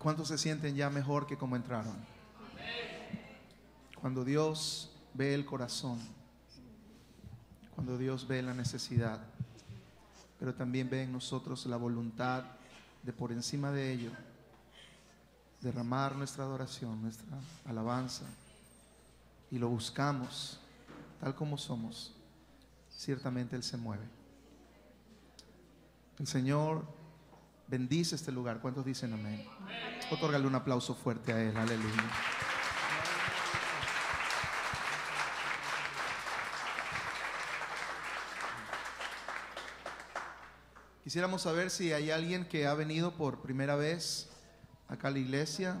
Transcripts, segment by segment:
¿Cuántos se sienten ya mejor que como entraron? Cuando Dios ve el corazón, cuando Dios ve la necesidad, pero también ve en nosotros la voluntad de por encima de ello derramar nuestra adoración, nuestra alabanza, y lo buscamos tal como somos, ciertamente Él se mueve. El Señor bendice este lugar. ¿Cuántos dicen amén? amén. un aplauso fuerte a Él. Aleluya. Quisiéramos saber si hay alguien que ha venido por primera vez acá a la iglesia.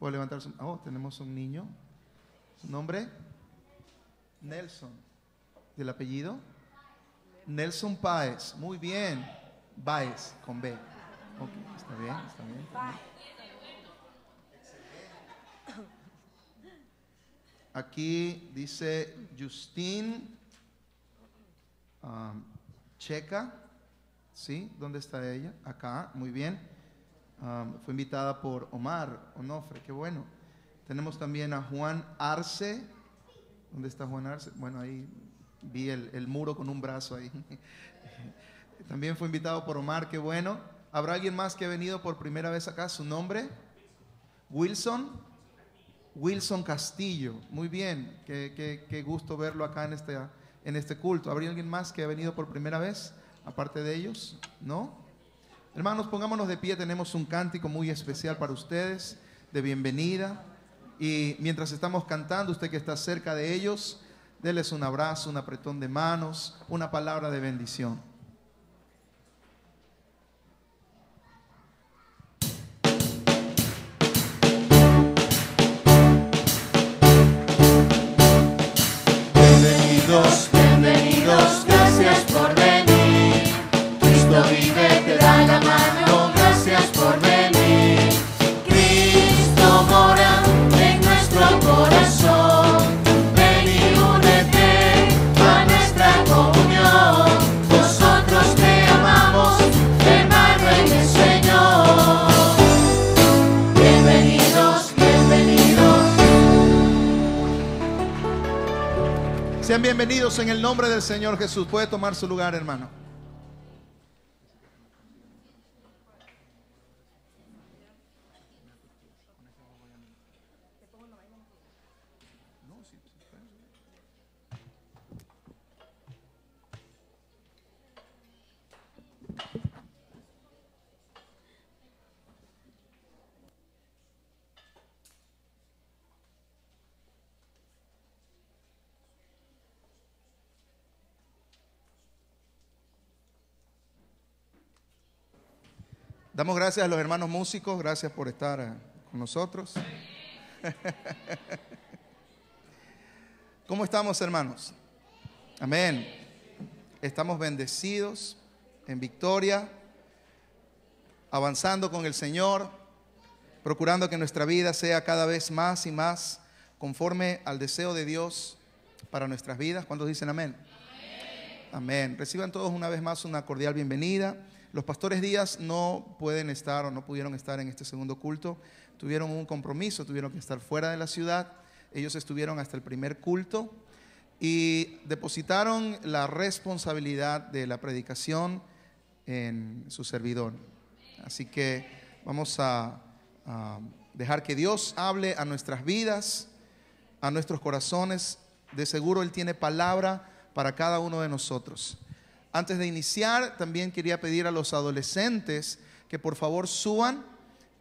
Puede levantar Oh, tenemos un niño. ¿Su nombre? Nelson. ¿Del apellido? Nelson Páez. Muy bien. Páez con B. Ok, está bien, está bien. Aquí dice Justin um, Checa, ¿sí? ¿Dónde está ella? Acá, muy bien. Um, fue invitada por Omar Onofre, qué bueno. Tenemos también a Juan Arce. ¿Dónde está Juan Arce? Bueno, ahí vi el, el muro con un brazo ahí. También fue invitado por Omar, qué bueno. ¿Habrá alguien más que ha venido por primera vez acá? ¿Su nombre? Wilson. Wilson Castillo. Muy bien, qué, gusto verlo acá en este, en este culto. ¿Habría alguien más que ha venido por primera vez, aparte de ellos? ¿No? Hermanos, pongámonos de pie, tenemos un cántico muy especial para ustedes, de bienvenida. Y mientras estamos cantando, usted que está cerca de ellos, déles un abrazo, un apretón de manos, una palabra de bendición. nós. bienvenidos en el nombre del Señor Jesús. Puede tomar su lugar, hermano. Damos gracias a los hermanos músicos, gracias por estar eh, con nosotros. ¿Cómo estamos, hermanos? Amén. Estamos bendecidos en victoria, avanzando con el Señor, procurando que nuestra vida sea cada vez más y más conforme al deseo de Dios para nuestras vidas. ¿Cuántos dicen amén? Amén. amén. Reciban todos una vez más una cordial bienvenida. Los pastores Díaz no pueden estar o no pudieron estar en este segundo culto. Tuvieron un compromiso, tuvieron que estar fuera de la ciudad. Ellos estuvieron hasta el primer culto y depositaron la responsabilidad de la predicación en su servidor. Así que vamos a, dejar que Dios hable a nuestras vidas, a nuestros corazones. De seguro Él tiene palabra para cada uno de nosotros. Antes de iniciar, también quería pedir a los adolescentes que por favor suban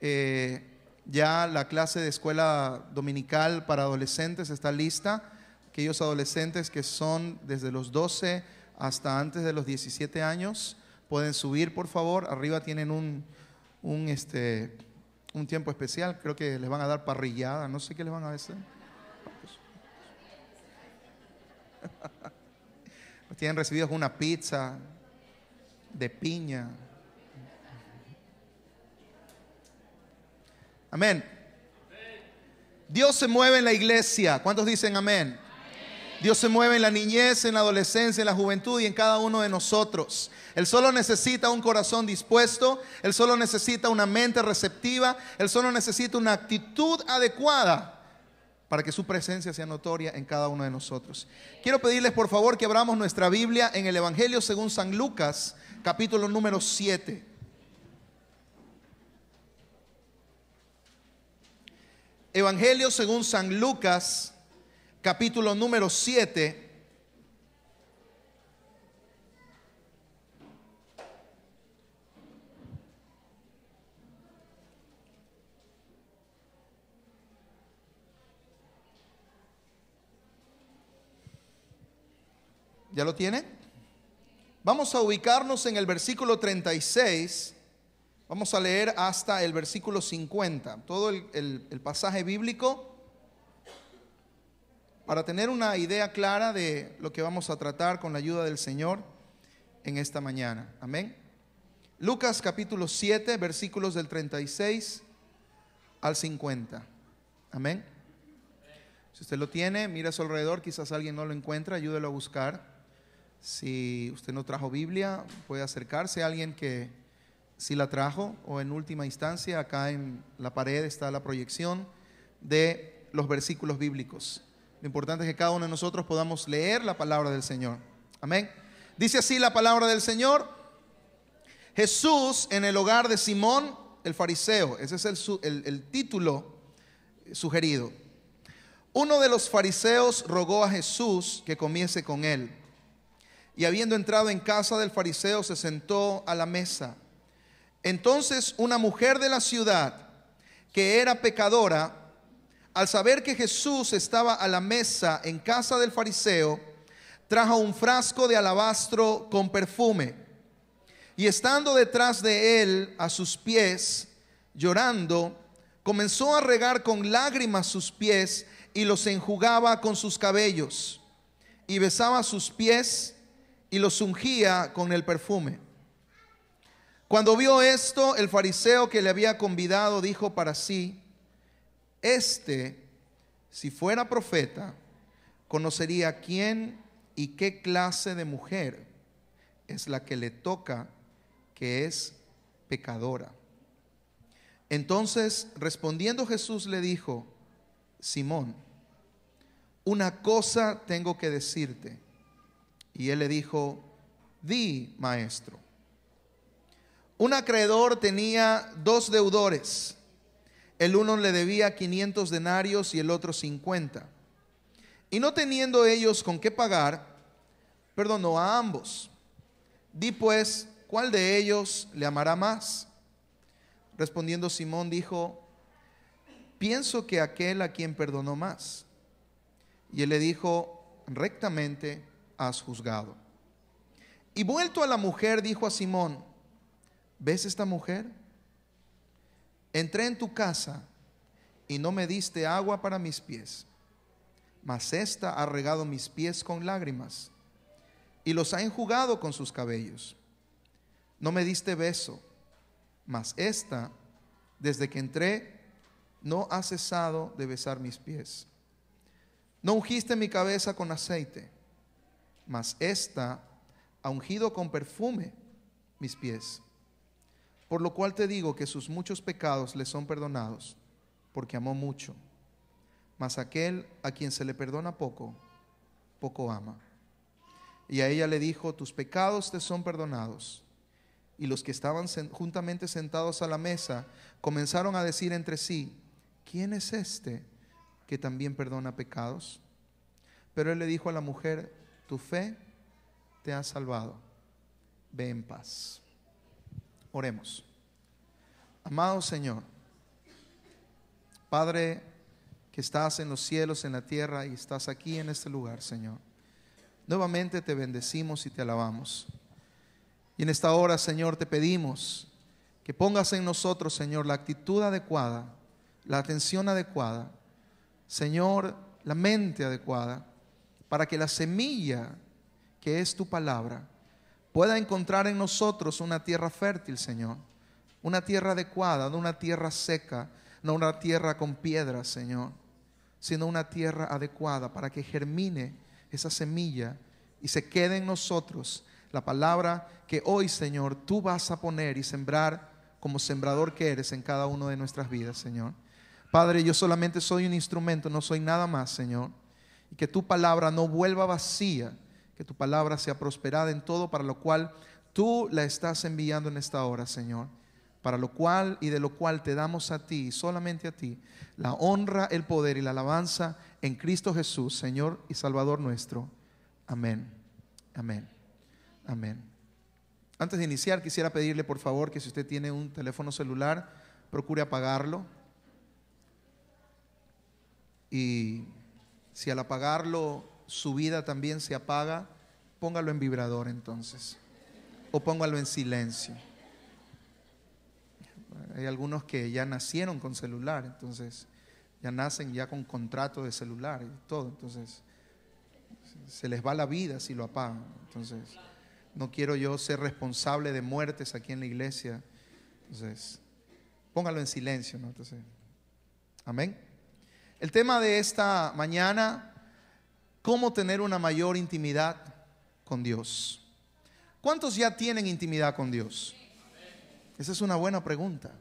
eh, ya la clase de escuela dominical para adolescentes está lista. Aquellos adolescentes que son desde los 12 hasta antes de los 17 años pueden subir, por favor. Arriba tienen un, este, un tiempo especial. Creo que les van a dar parrillada. No sé qué les van a hacer tienen recibido una pizza de piña. Amén. Dios se mueve en la iglesia. ¿Cuántos dicen amén? amén? Dios se mueve en la niñez, en la adolescencia, en la juventud y en cada uno de nosotros. Él solo necesita un corazón dispuesto, él solo necesita una mente receptiva, él solo necesita una actitud adecuada para que su presencia sea notoria en cada uno de nosotros. Quiero pedirles por favor que abramos nuestra Biblia en el Evangelio según San Lucas, capítulo número 7. Evangelio según San Lucas, capítulo número 7. ¿Ya lo tiene? Vamos a ubicarnos en el versículo 36. Vamos a leer hasta el versículo 50. Todo el, pasaje bíblico para tener una idea clara de lo que vamos a tratar con la ayuda del Señor en esta mañana. Amén. Lucas capítulo 7, versículos del 36 al 50. Amén. Si usted lo tiene, mira a su alrededor, quizás alguien no lo encuentra, ayúdelo a buscar. Si usted no trajo Biblia, puede acercarse a alguien que sí si la trajo o en última instancia, acá en la pared está la proyección de los versículos bíblicos. Lo importante es que cada uno de nosotros podamos leer la palabra del Señor. Amén. Dice así la palabra del Señor. Jesús en el hogar de Simón el fariseo. Ese es el, el, el título sugerido. Uno de los fariseos rogó a Jesús que comiese con él y habiendo entrado en casa del fariseo se sentó a la mesa. Entonces una mujer de la ciudad, que era pecadora, al saber que Jesús estaba a la mesa en casa del fariseo, trajo un frasco de alabastro con perfume. Y estando detrás de él, a sus pies, llorando, comenzó a regar con lágrimas sus pies y los enjugaba con sus cabellos. Y besaba sus pies y los ungía con el perfume. Cuando vio esto, el fariseo que le había convidado dijo para sí, este, si fuera profeta, conocería quién y qué clase de mujer es la que le toca, que es pecadora. Entonces, respondiendo Jesús le dijo, Simón, una cosa tengo que decirte. Y él le dijo, di, maestro. Un acreedor tenía dos deudores. El uno le debía 500 denarios y el otro 50. Y no teniendo ellos con qué pagar, perdonó a ambos. Di pues, ¿cuál de ellos le amará más? Respondiendo Simón dijo, pienso que aquel a quien perdonó más. Y él le dijo, rectamente, has juzgado. Y vuelto a la mujer, dijo a Simón, ¿ves esta mujer? Entré en tu casa y no me diste agua para mis pies, mas esta ha regado mis pies con lágrimas y los ha enjugado con sus cabellos. No me diste beso, mas esta, desde que entré, no ha cesado de besar mis pies. No ungiste mi cabeza con aceite mas esta ha ungido con perfume mis pies. Por lo cual te digo que sus muchos pecados le son perdonados, porque amó mucho. Mas aquel a quien se le perdona poco, poco ama. Y a ella le dijo, tus pecados te son perdonados. Y los que estaban juntamente sentados a la mesa comenzaron a decir entre sí, ¿quién es este que también perdona pecados? Pero él le dijo a la mujer, tu fe te ha salvado. Ve en paz. Oremos. Amado Señor, Padre que estás en los cielos, en la tierra y estás aquí en este lugar, Señor. Nuevamente te bendecimos y te alabamos. Y en esta hora, Señor, te pedimos que pongas en nosotros, Señor, la actitud adecuada, la atención adecuada, Señor, la mente adecuada para que la semilla, que es tu palabra, pueda encontrar en nosotros una tierra fértil, Señor. Una tierra adecuada, no una tierra seca, no una tierra con piedras, Señor, sino una tierra adecuada para que germine esa semilla y se quede en nosotros la palabra que hoy, Señor, tú vas a poner y sembrar como sembrador que eres en cada una de nuestras vidas, Señor. Padre, yo solamente soy un instrumento, no soy nada más, Señor y que tu palabra no vuelva vacía, que tu palabra sea prosperada en todo para lo cual tú la estás enviando en esta hora, Señor. Para lo cual y de lo cual te damos a ti, solamente a ti, la honra, el poder y la alabanza en Cristo Jesús, Señor y Salvador nuestro. Amén. Amén. Amén. Antes de iniciar, quisiera pedirle por favor que si usted tiene un teléfono celular, procure apagarlo. Y si al apagarlo su vida también se apaga, póngalo en vibrador entonces. O póngalo en silencio. Hay algunos que ya nacieron con celular, entonces ya nacen ya con contrato de celular y todo, entonces se les va la vida si lo apagan. Entonces, no quiero yo ser responsable de muertes aquí en la iglesia. Entonces, póngalo en silencio, ¿no? Entonces, amén. El tema de esta mañana, cómo tener una mayor intimidad con Dios. ¿Cuántos ya tienen intimidad con Dios? Esa es una buena pregunta.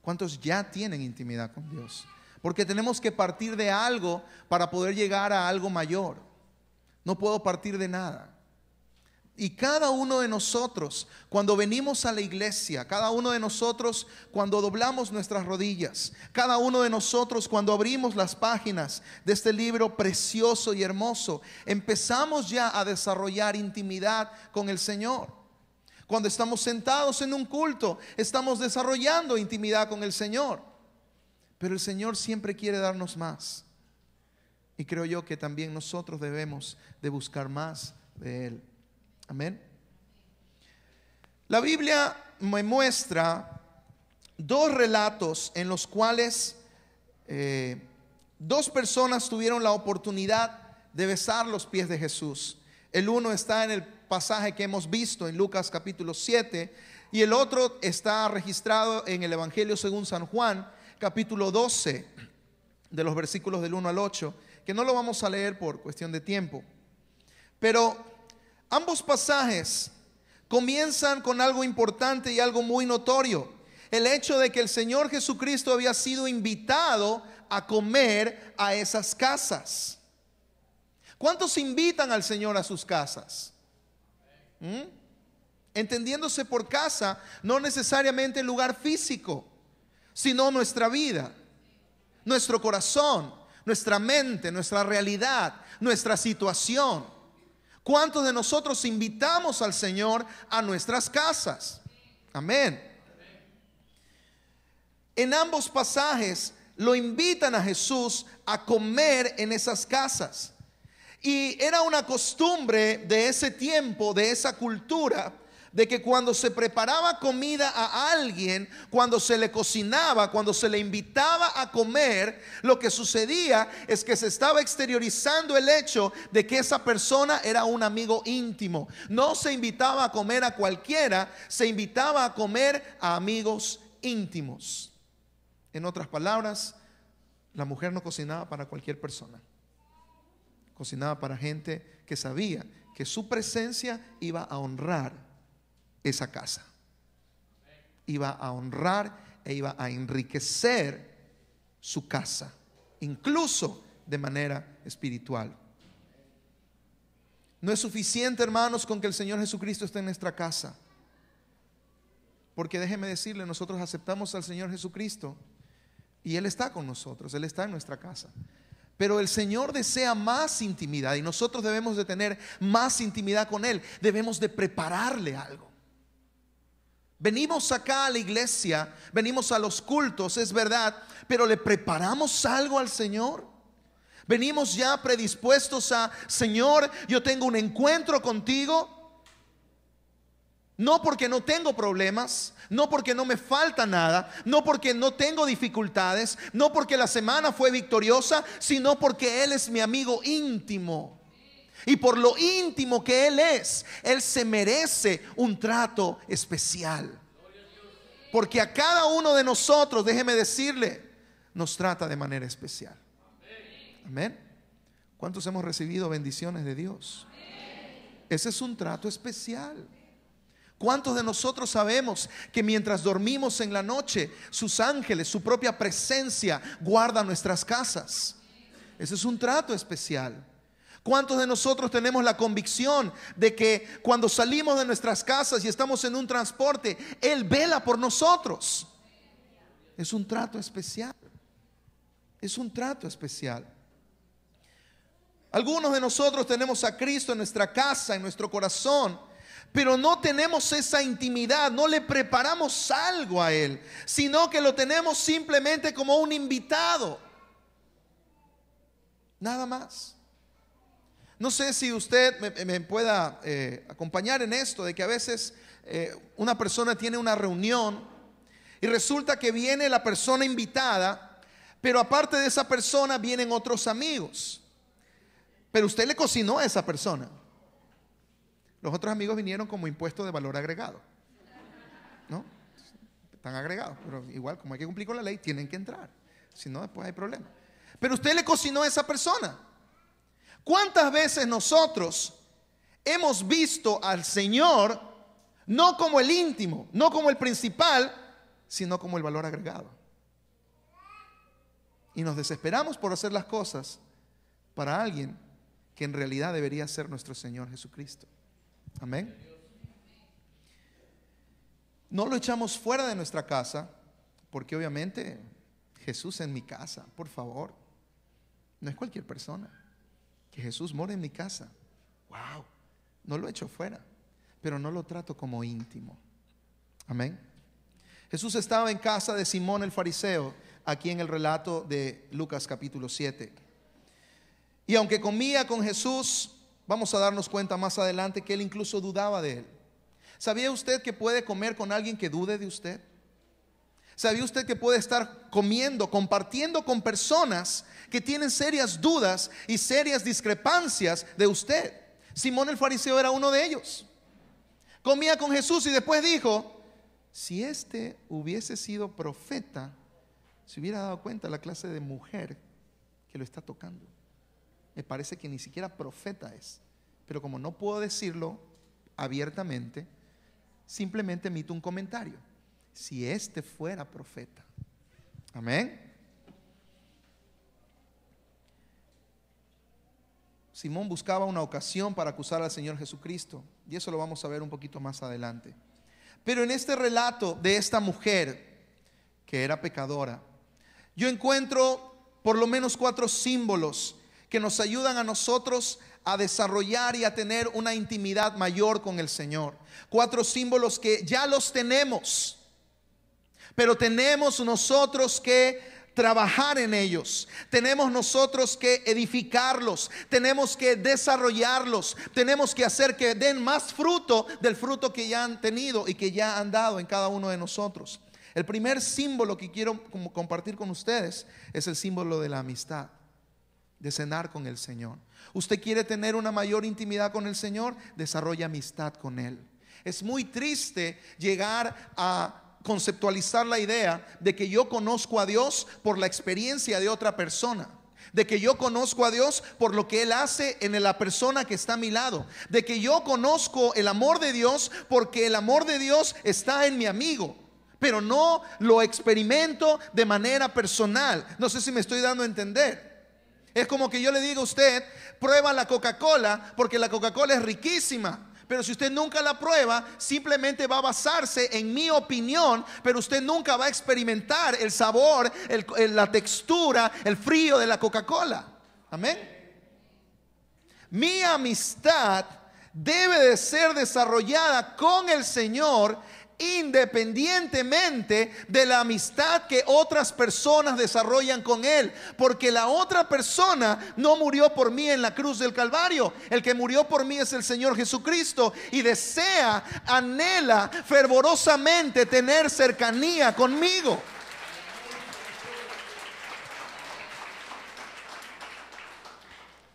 ¿Cuántos ya tienen intimidad con Dios? Porque tenemos que partir de algo para poder llegar a algo mayor. No puedo partir de nada. Y cada uno de nosotros, cuando venimos a la iglesia, cada uno de nosotros cuando doblamos nuestras rodillas, cada uno de nosotros cuando abrimos las páginas de este libro precioso y hermoso, empezamos ya a desarrollar intimidad con el Señor. Cuando estamos sentados en un culto, estamos desarrollando intimidad con el Señor. Pero el Señor siempre quiere darnos más. Y creo yo que también nosotros debemos de buscar más de Él. Amén. La Biblia me muestra dos relatos en los cuales eh, dos personas tuvieron la oportunidad de besar los pies de Jesús. El uno está en el pasaje que hemos visto en Lucas capítulo 7 y el otro está registrado en el Evangelio según San Juan capítulo 12 de los versículos del 1 al 8, que no lo vamos a leer por cuestión de tiempo. Pero Ambos pasajes comienzan con algo importante y algo muy notorio. El hecho de que el Señor Jesucristo había sido invitado a comer a esas casas. ¿Cuántos invitan al Señor a sus casas? ¿Mm? Entendiéndose por casa, no necesariamente el lugar físico, sino nuestra vida, nuestro corazón, nuestra mente, nuestra realidad, nuestra situación. ¿Cuántos de nosotros invitamos al Señor a nuestras casas? Amén. En ambos pasajes lo invitan a Jesús a comer en esas casas. Y era una costumbre de ese tiempo, de esa cultura, de que cuando se preparaba comida a alguien, cuando se le cocinaba, cuando se le invitaba a comer, lo que sucedía es que se estaba exteriorizando el hecho de que esa persona era un amigo íntimo. No se invitaba a comer a cualquiera, se invitaba a comer a amigos íntimos. En otras palabras, la mujer no cocinaba para cualquier persona. Cocinaba para gente que sabía que su presencia iba a honrar esa casa. Iba a honrar e iba a enriquecer su casa, incluso de manera espiritual. No es suficiente, hermanos, con que el Señor Jesucristo esté en nuestra casa. Porque déjeme decirle, nosotros aceptamos al Señor Jesucristo y Él está con nosotros, Él está en nuestra casa. Pero el Señor desea más intimidad y nosotros debemos de tener más intimidad con Él. Debemos de prepararle algo. Venimos acá a la iglesia, venimos a los cultos, es verdad, pero le preparamos algo al Señor. Venimos ya predispuestos a, Señor, yo tengo un encuentro contigo. No porque no tengo problemas, no porque no me falta nada, no porque no tengo dificultades, no porque la semana fue victoriosa, sino porque Él es mi amigo íntimo y por lo íntimo que Él es, Él se merece un trato especial. Porque a cada uno de nosotros, déjeme decirle, nos trata de manera especial. Amén. ¿Cuántos hemos recibido bendiciones de Dios? Ese es un trato especial. ¿Cuántos de nosotros sabemos que mientras dormimos en la noche, sus ángeles, su propia presencia guarda nuestras casas? Ese es un trato especial. ¿Cuántos de nosotros tenemos la convicción de que cuando salimos de nuestras casas y estamos en un transporte, Él vela por nosotros? Es un trato especial. Es un trato especial. Algunos de nosotros tenemos a Cristo en nuestra casa, en nuestro corazón, pero no tenemos esa intimidad, no le preparamos algo a Él, sino que lo tenemos simplemente como un invitado. Nada más. No sé si usted me, pueda eh, acompañar en esto, de que a veces eh, una persona tiene una reunión y resulta que viene la persona invitada, pero aparte de esa persona vienen otros amigos. Pero usted le cocinó a esa persona. Los otros amigos vinieron como impuesto de valor agregado. ¿No? Están agregados, pero igual como hay que cumplir con la ley, tienen que entrar. Si no, después hay problema. Pero usted le cocinó a esa persona. ¿Cuántas veces nosotros hemos visto al Señor no como el íntimo, no como el principal, sino como el valor agregado? Y nos desesperamos por hacer las cosas para alguien que en realidad debería ser nuestro Señor Jesucristo. Amén. No lo echamos fuera de nuestra casa, porque obviamente Jesús en mi casa, por favor, no es cualquier persona que Jesús mora en mi casa. Wow, no lo echo fuera, pero no lo trato como íntimo. Amén. Jesús estaba en casa de Simón el fariseo, aquí en el relato de Lucas capítulo 7. Y aunque comía con Jesús, vamos a darnos cuenta más adelante que él incluso dudaba de él. ¿Sabía usted que puede comer con alguien que dude de usted? ¿Sabía usted que puede estar comiendo, compartiendo con personas que tienen serias dudas y serias discrepancias de usted? Simón el fariseo era uno de ellos. Comía con Jesús y después dijo, si este hubiese sido profeta, se hubiera dado cuenta la clase de mujer que lo está tocando. Me parece que ni siquiera profeta es. Pero como no puedo decirlo abiertamente, simplemente emito un comentario si éste fuera profeta. Amén. Simón buscaba una ocasión para acusar al Señor Jesucristo, y eso lo vamos a ver un poquito más adelante. Pero en este relato de esta mujer, que era pecadora, yo encuentro por lo menos cuatro símbolos que nos ayudan a nosotros a desarrollar y a tener una intimidad mayor con el Señor. Cuatro símbolos que ya los tenemos, pero tenemos nosotros que trabajar en ellos. Tenemos nosotros que edificarlos, tenemos que desarrollarlos, tenemos que hacer que den más fruto del fruto que ya han tenido y que ya han dado en cada uno de nosotros. El primer símbolo que quiero compartir con ustedes es el símbolo de la amistad, de cenar con el Señor. Usted quiere tener una mayor intimidad con el Señor, desarrolla amistad con Él. Es muy triste llegar a conceptualizar la idea de que yo conozco a Dios por la experiencia de otra persona de que yo conozco a Dios por lo que Él hace en la persona que está a mi lado, de que yo conozco el amor de Dios porque el amor de Dios está en mi amigo, pero no lo experimento de manera personal. No sé si me estoy dando a entender. Es como que yo le digo a usted, prueba la Coca-Cola porque la Coca-Cola es riquísima. Pero si usted nunca la prueba, simplemente va a basarse en mi opinión, pero usted nunca va a experimentar el sabor, la textura, el frío de la Coca-Cola. Amén. Mi amistad debe de ser desarrollada con el Señor independientemente de la amistad que otras personas desarrollan con Él. Porque la otra persona no murió por mí en la cruz del Calvario. El que murió por mí es el Señor Jesucristo. Y desea, anhela fervorosamente tener cercanía conmigo.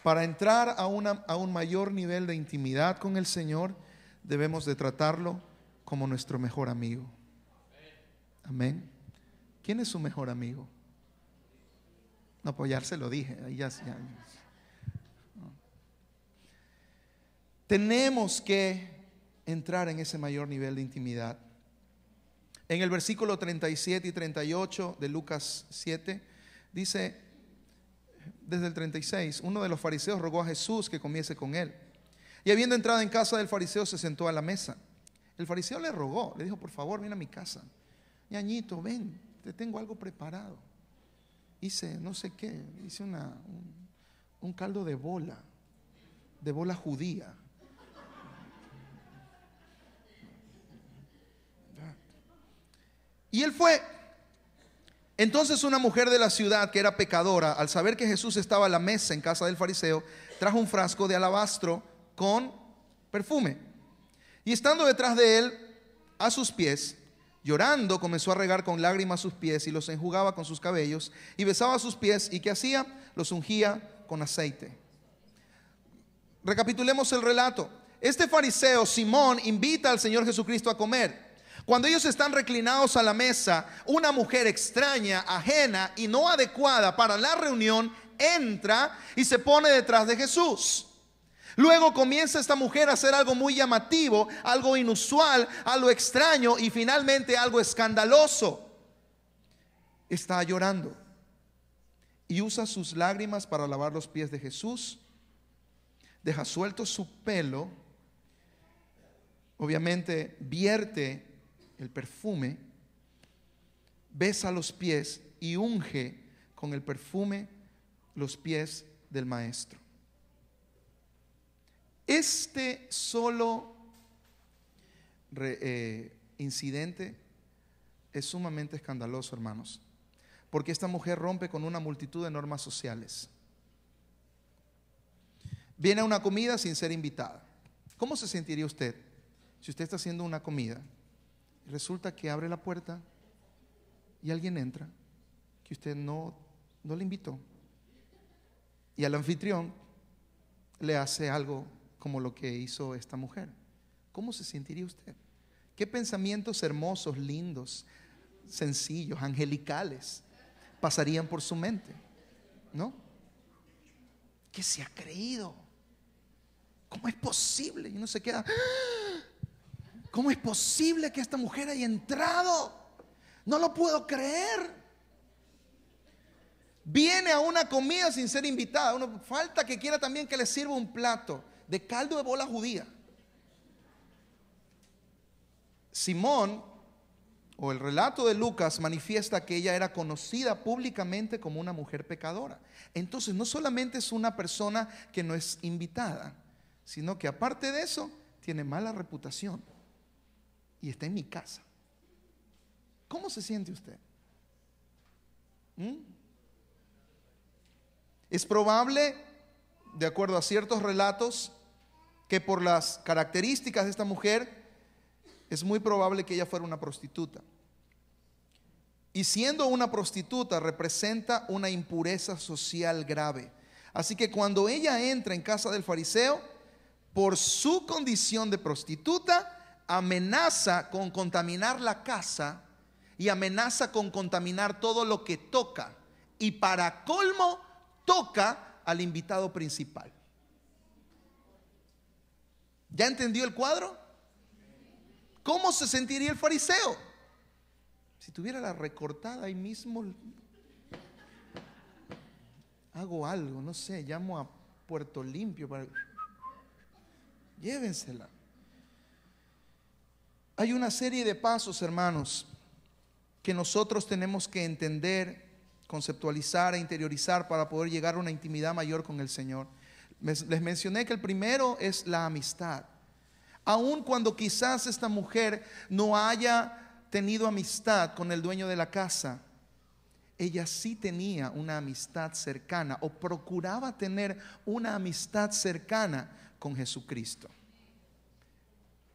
Para entrar a, un mayor nivel de intimidad con el Señor, debemos de tratarlo como nuestro mejor amigo. Amén. ¿Quién es su mejor amigo? No, apoyarse pues lo dije, ya, Tenemos que entrar en ese mayor nivel de intimidad. En el versículo 37 y 38 de Lucas 7 dice, desde el 36, uno de los fariseos rogó a Jesús que comiese con él. Y habiendo entrado en casa del fariseo se sentó a la mesa. El fariseo le rogó, le dijo, por favor, ven a mi casa. añito, ven, te tengo algo preparado. Hice no sé qué, hice una, un caldo de bola, de bola judía. Y él fue. Entonces una mujer de la ciudad que era pecadora, al saber que Jesús estaba a la mesa en casa del fariseo, trajo un frasco de alabastro con perfume y estando detrás de él, a sus pies, llorando, comenzó a regar con lágrimas sus pies y los enjugaba con sus cabellos y besaba sus pies y ¿qué hacía? Los ungía con aceite. Recapitulemos el relato. Este fariseo, Simón, invita al Señor Jesucristo a comer. Cuando ellos están reclinados a la mesa, una mujer extraña, ajena y no adecuada para la reunión entra y se pone detrás de Jesús. Luego comienza esta mujer a hacer algo muy llamativo, algo inusual, algo extraño y finalmente algo escandaloso. Está llorando y usa sus lágrimas para lavar los pies de Jesús. Deja suelto su pelo. Obviamente vierte el perfume, besa los pies y unge con el perfume los pies del maestro. Este solo eh, incidente es sumamente escandaloso, hermanos, porque esta mujer rompe con una multitud de normas sociales. Viene a una comida sin ser invitada. ¿Cómo se sentiría usted si usted está haciendo una comida y resulta que abre la puerta y alguien entra que usted no, no le invitó y al anfitrión le hace algo como lo que hizo esta mujer. ¿Cómo se sentiría usted? Qué pensamientos hermosos, lindos, sencillos, angelicales pasarían por su mente, ¿no? ¿Qué se ha creído? ¿Cómo es posible? Y uno se queda, ah, ¿cómo es posible que esta mujer haya entrado? No lo puedo creer. Viene a una comida sin ser invitada. Uno falta que quiera también que le sirva un plato de caldo de bola judía. Simón, o el relato de Lucas, manifiesta que ella era conocida públicamente como una mujer pecadora. Entonces, no solamente es una persona que no es invitada, sino que aparte de eso, tiene mala reputación y está en mi casa. ¿Cómo se siente usted? ¿Mm? Es probable, de acuerdo a ciertos relatos, que por las características de esta mujer es muy probable que ella fuera una prostituta. Y siendo una prostituta representa una impureza social grave. Así que cuando ella entra en casa del fariseo, por su condición de prostituta, amenaza con contaminar la casa y amenaza con contaminar todo lo que toca. Y para colmo, toca al invitado principal. ¿Ya entendió el cuadro? ¿Cómo se sentiría el fariseo? Si tuviera la recortada ahí mismo, hago algo, no sé, llamo a Puerto Limpio para... Llévensela. Hay una serie de pasos, hermanos, que nosotros tenemos que entender, conceptualizar e interiorizar para poder llegar a una intimidad mayor con el Señor. Les mencioné que el primero es la amistad. Aun cuando quizás esta mujer no haya tenido amistad con el dueño de la casa, ella sí tenía una amistad cercana o procuraba tener una amistad cercana con Jesucristo.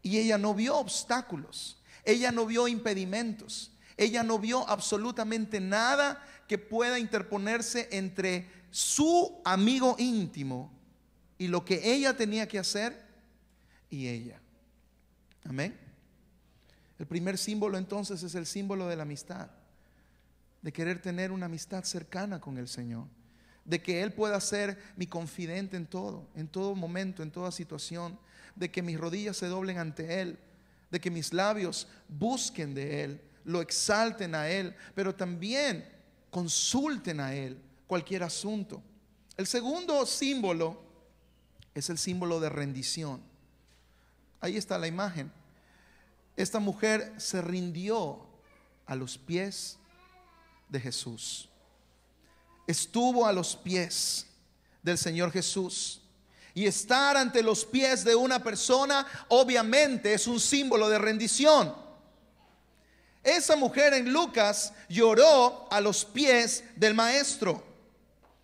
Y ella no vio obstáculos, ella no vio impedimentos, ella no vio absolutamente nada que pueda interponerse entre su amigo íntimo y lo que ella tenía que hacer y ella. Amén. El primer símbolo entonces es el símbolo de la amistad, de querer tener una amistad cercana con el Señor, de que Él pueda ser mi confidente en todo, en todo momento, en toda situación, de que mis rodillas se doblen ante Él, de que mis labios busquen de Él, lo exalten a Él, pero también consulten a Él cualquier asunto. El segundo símbolo es el símbolo de rendición. Ahí está la imagen. Esta mujer se rindió a los pies de Jesús. Estuvo a los pies del Señor Jesús. Y estar ante los pies de una persona obviamente es un símbolo de rendición. Esa mujer en Lucas lloró a los pies del maestro.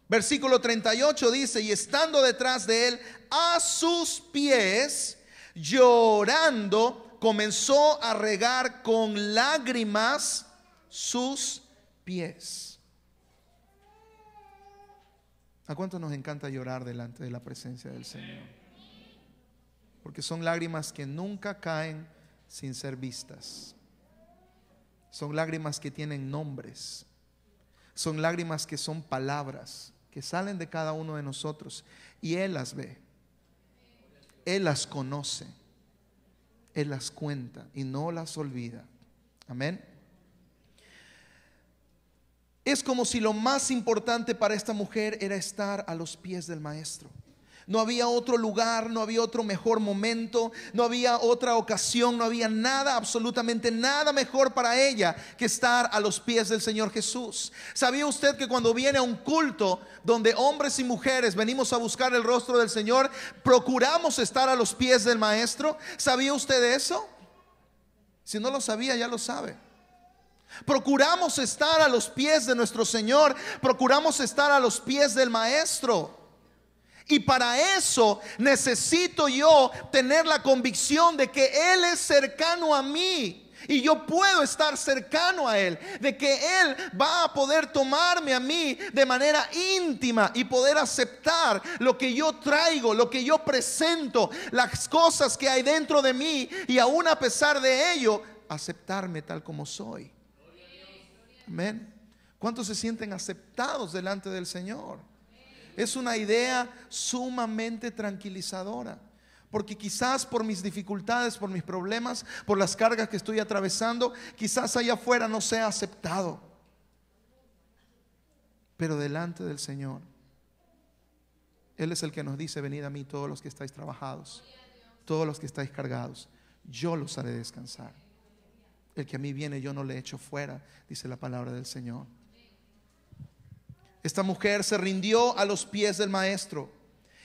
Versículo 38 dice, y estando detrás de él, a sus pies, llorando, comenzó a regar con lágrimas sus pies. ¿A cuánto nos encanta llorar delante de la presencia del Señor? Porque son lágrimas que nunca caen sin ser vistas. Son lágrimas que tienen nombres. Son lágrimas que son palabras que salen de cada uno de nosotros. Y Él las ve. Él las conoce, Él las cuenta y no las olvida. Amén. Es como si lo más importante para esta mujer era estar a los pies del maestro. No había otro lugar, no había otro mejor momento, no había otra ocasión, no había nada, absolutamente nada mejor para ella que estar a los pies del Señor Jesús. ¿Sabía usted que cuando viene a un culto donde hombres y mujeres venimos a buscar el rostro del Señor, procuramos estar a los pies del Maestro? ¿Sabía usted eso? Si no lo sabía, ya lo sabe. Procuramos estar a los pies de nuestro Señor, procuramos estar a los pies del Maestro. Y para eso necesito yo tener la convicción de que Él es cercano a mí. Y yo puedo estar cercano a Él, de que Él va a poder tomarme a mí de manera íntima y poder aceptar lo que yo traigo, lo que yo presento, las cosas que hay dentro de mí y aún a pesar de ello, aceptarme tal como soy. Amén. ¿Cuántos se sienten aceptados delante del Señor? Es una idea sumamente tranquilizadora. Porque quizás por mis dificultades, por mis problemas, por las cargas que estoy atravesando, quizás allá afuera no sea aceptado. Pero delante del Señor, Él es el que nos dice, venid a mí todos los que estáis trabajados, todos los que estáis cargados, yo los haré descansar. El que a mí viene yo no le echo fuera, dice la palabra del Señor. Esta mujer se rindió a los pies del maestro.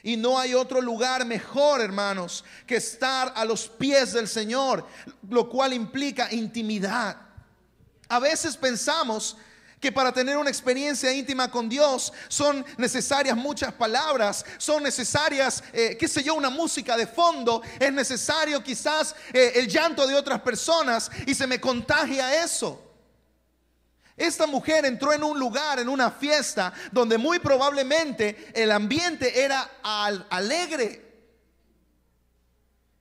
Y no hay otro lugar mejor, hermanos, que estar a los pies del Señor, lo cual implica intimidad. A veces pensamos que para tener una experiencia íntima con Dios son necesarias muchas palabras, son necesarias, eh, qué sé yo, una música de fondo, es necesario quizás eh, el llanto de otras personas y se me contagia eso. Esta mujer entró en un lugar, en una fiesta, donde muy probablemente el ambiente era alegre.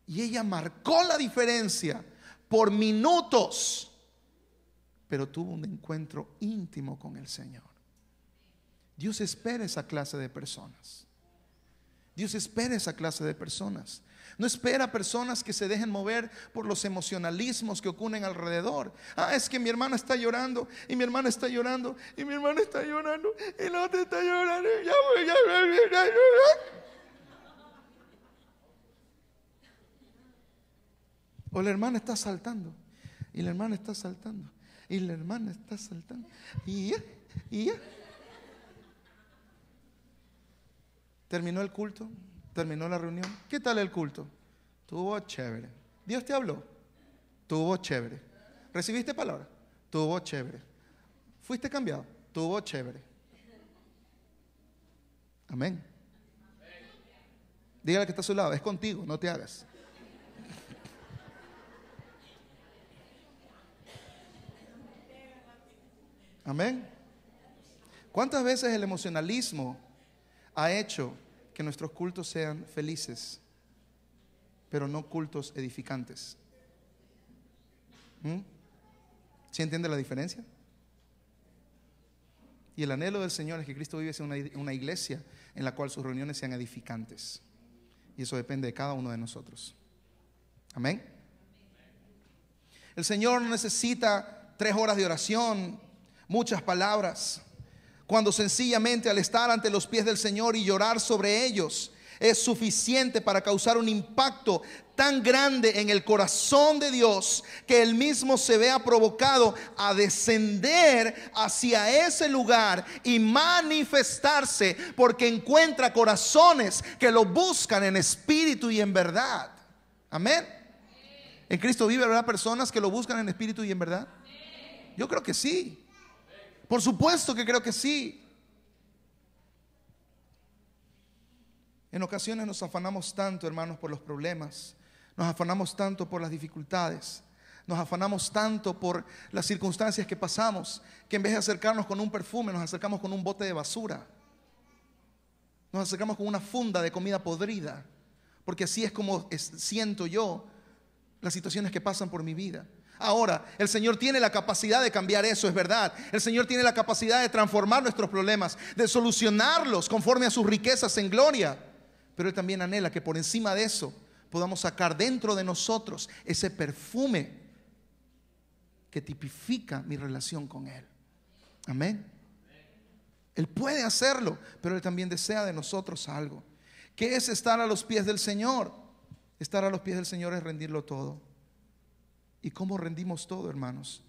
Y ella marcó la diferencia por minutos, pero tuvo un encuentro íntimo con el Señor. Dios espera esa clase de personas. Dios espera esa clase de personas no espera personas que se dejen mover por los emocionalismos que ocurren alrededor. Ah, es que mi hermana está llorando y mi hermana está llorando y mi hermana está llorando y la otra está llorando. Y ya voy, ya O la hermana está saltando y la hermana está saltando y la hermana está saltando. Y ya, y ya. Terminó el culto, Terminó la reunión. ¿Qué tal el culto? Tuvo chévere. Dios te habló. Tuvo chévere. ¿Recibiste palabra? Tuvo chévere. ¿Fuiste cambiado? Tuvo chévere. Amén. Dígale que está a su lado. Es contigo, no te hagas. Amén. ¿Cuántas veces el emocionalismo ha hecho que nuestros cultos sean felices, pero no cultos edificantes. ¿Mm? ¿Se entiende la diferencia? Y el anhelo del Señor es que Cristo vive en una, una iglesia en la cual sus reuniones sean edificantes. Y eso depende de cada uno de nosotros. Amén. El Señor no necesita tres horas de oración, muchas palabras cuando sencillamente al estar ante los pies del Señor y llorar sobre ellos es suficiente para causar un impacto tan grande en el corazón de Dios que él mismo se vea provocado a descender hacia ese lugar y manifestarse porque encuentra corazones que lo buscan en espíritu y en verdad. Amén. En Cristo vive, ¿verdad? Personas que lo buscan en espíritu y en verdad. Yo creo que sí. Por supuesto que creo que sí. En ocasiones nos afanamos tanto, hermanos, por los problemas, nos afanamos tanto por las dificultades, nos afanamos tanto por las circunstancias que pasamos, que en vez de acercarnos con un perfume, nos acercamos con un bote de basura. Nos acercamos con una funda de comida podrida, porque así es como siento yo las situaciones que pasan por mi vida. Ahora, el Señor tiene la capacidad de cambiar eso, es verdad. El Señor tiene la capacidad de transformar nuestros problemas, de solucionarlos conforme a sus riquezas en gloria. Pero Él también anhela que por encima de eso podamos sacar dentro de nosotros ese perfume que tipifica mi relación con Él. Amén. Él puede hacerlo, pero Él también desea de nosotros algo. ¿Qué es estar a los pies del Señor? Estar a los pies del Señor es rendirlo todo. ¿Y cómo rendimos todo, hermanos?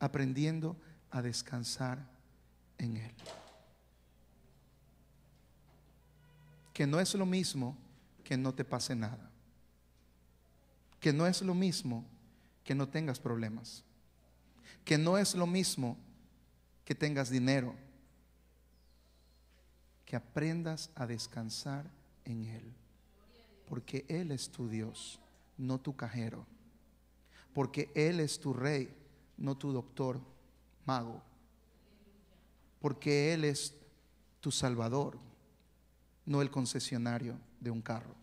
Aprendiendo a descansar en Él. Que no es lo mismo que no te pase nada. Que no es lo mismo que no tengas problemas. Que no es lo mismo que tengas dinero. Que aprendas a descansar en Él. Porque Él es tu Dios, no tu cajero porque Él es tu rey, no tu doctor mago, porque Él es tu salvador, no el concesionario de un carro.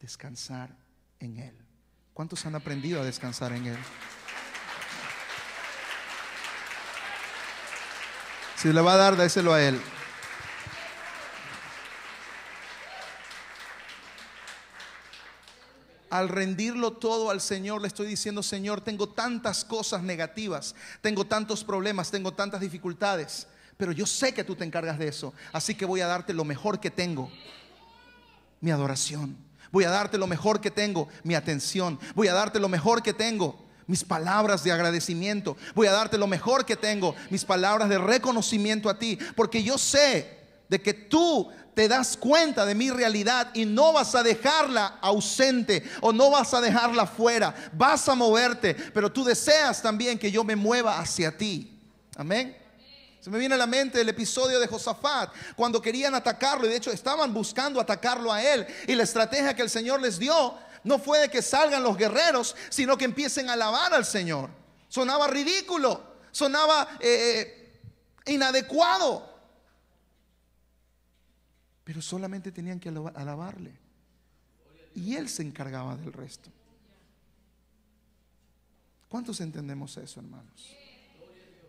Descansar en Él. ¿Cuántos han aprendido a descansar en Él? Si le va a dar, dáselo a Él. al rendirlo todo al Señor, le estoy diciendo, Señor, tengo tantas cosas negativas, tengo tantos problemas, tengo tantas dificultades, pero yo sé que tú te encargas de eso, así que voy a darte lo mejor que tengo, mi adoración. Voy a darte lo mejor que tengo, mi atención. Voy a darte lo mejor que tengo, mis palabras de agradecimiento. Voy a darte lo mejor que tengo, mis palabras de reconocimiento a ti, porque yo sé de que tú te das cuenta de mi realidad y no vas a dejarla ausente o no vas a dejarla fuera, vas a moverte, pero tú deseas también que yo me mueva hacia ti. Amén. Se me viene a la mente el episodio de Josafat, cuando querían atacarlo y de hecho estaban buscando atacarlo a él y la estrategia que el Señor les dio no fue de que salgan los guerreros, sino que empiecen a alabar al Señor. Sonaba ridículo, sonaba eh, eh, inadecuado. Pero solamente tenían que alabarle. Y Él se encargaba del resto. ¿Cuántos entendemos eso, hermanos?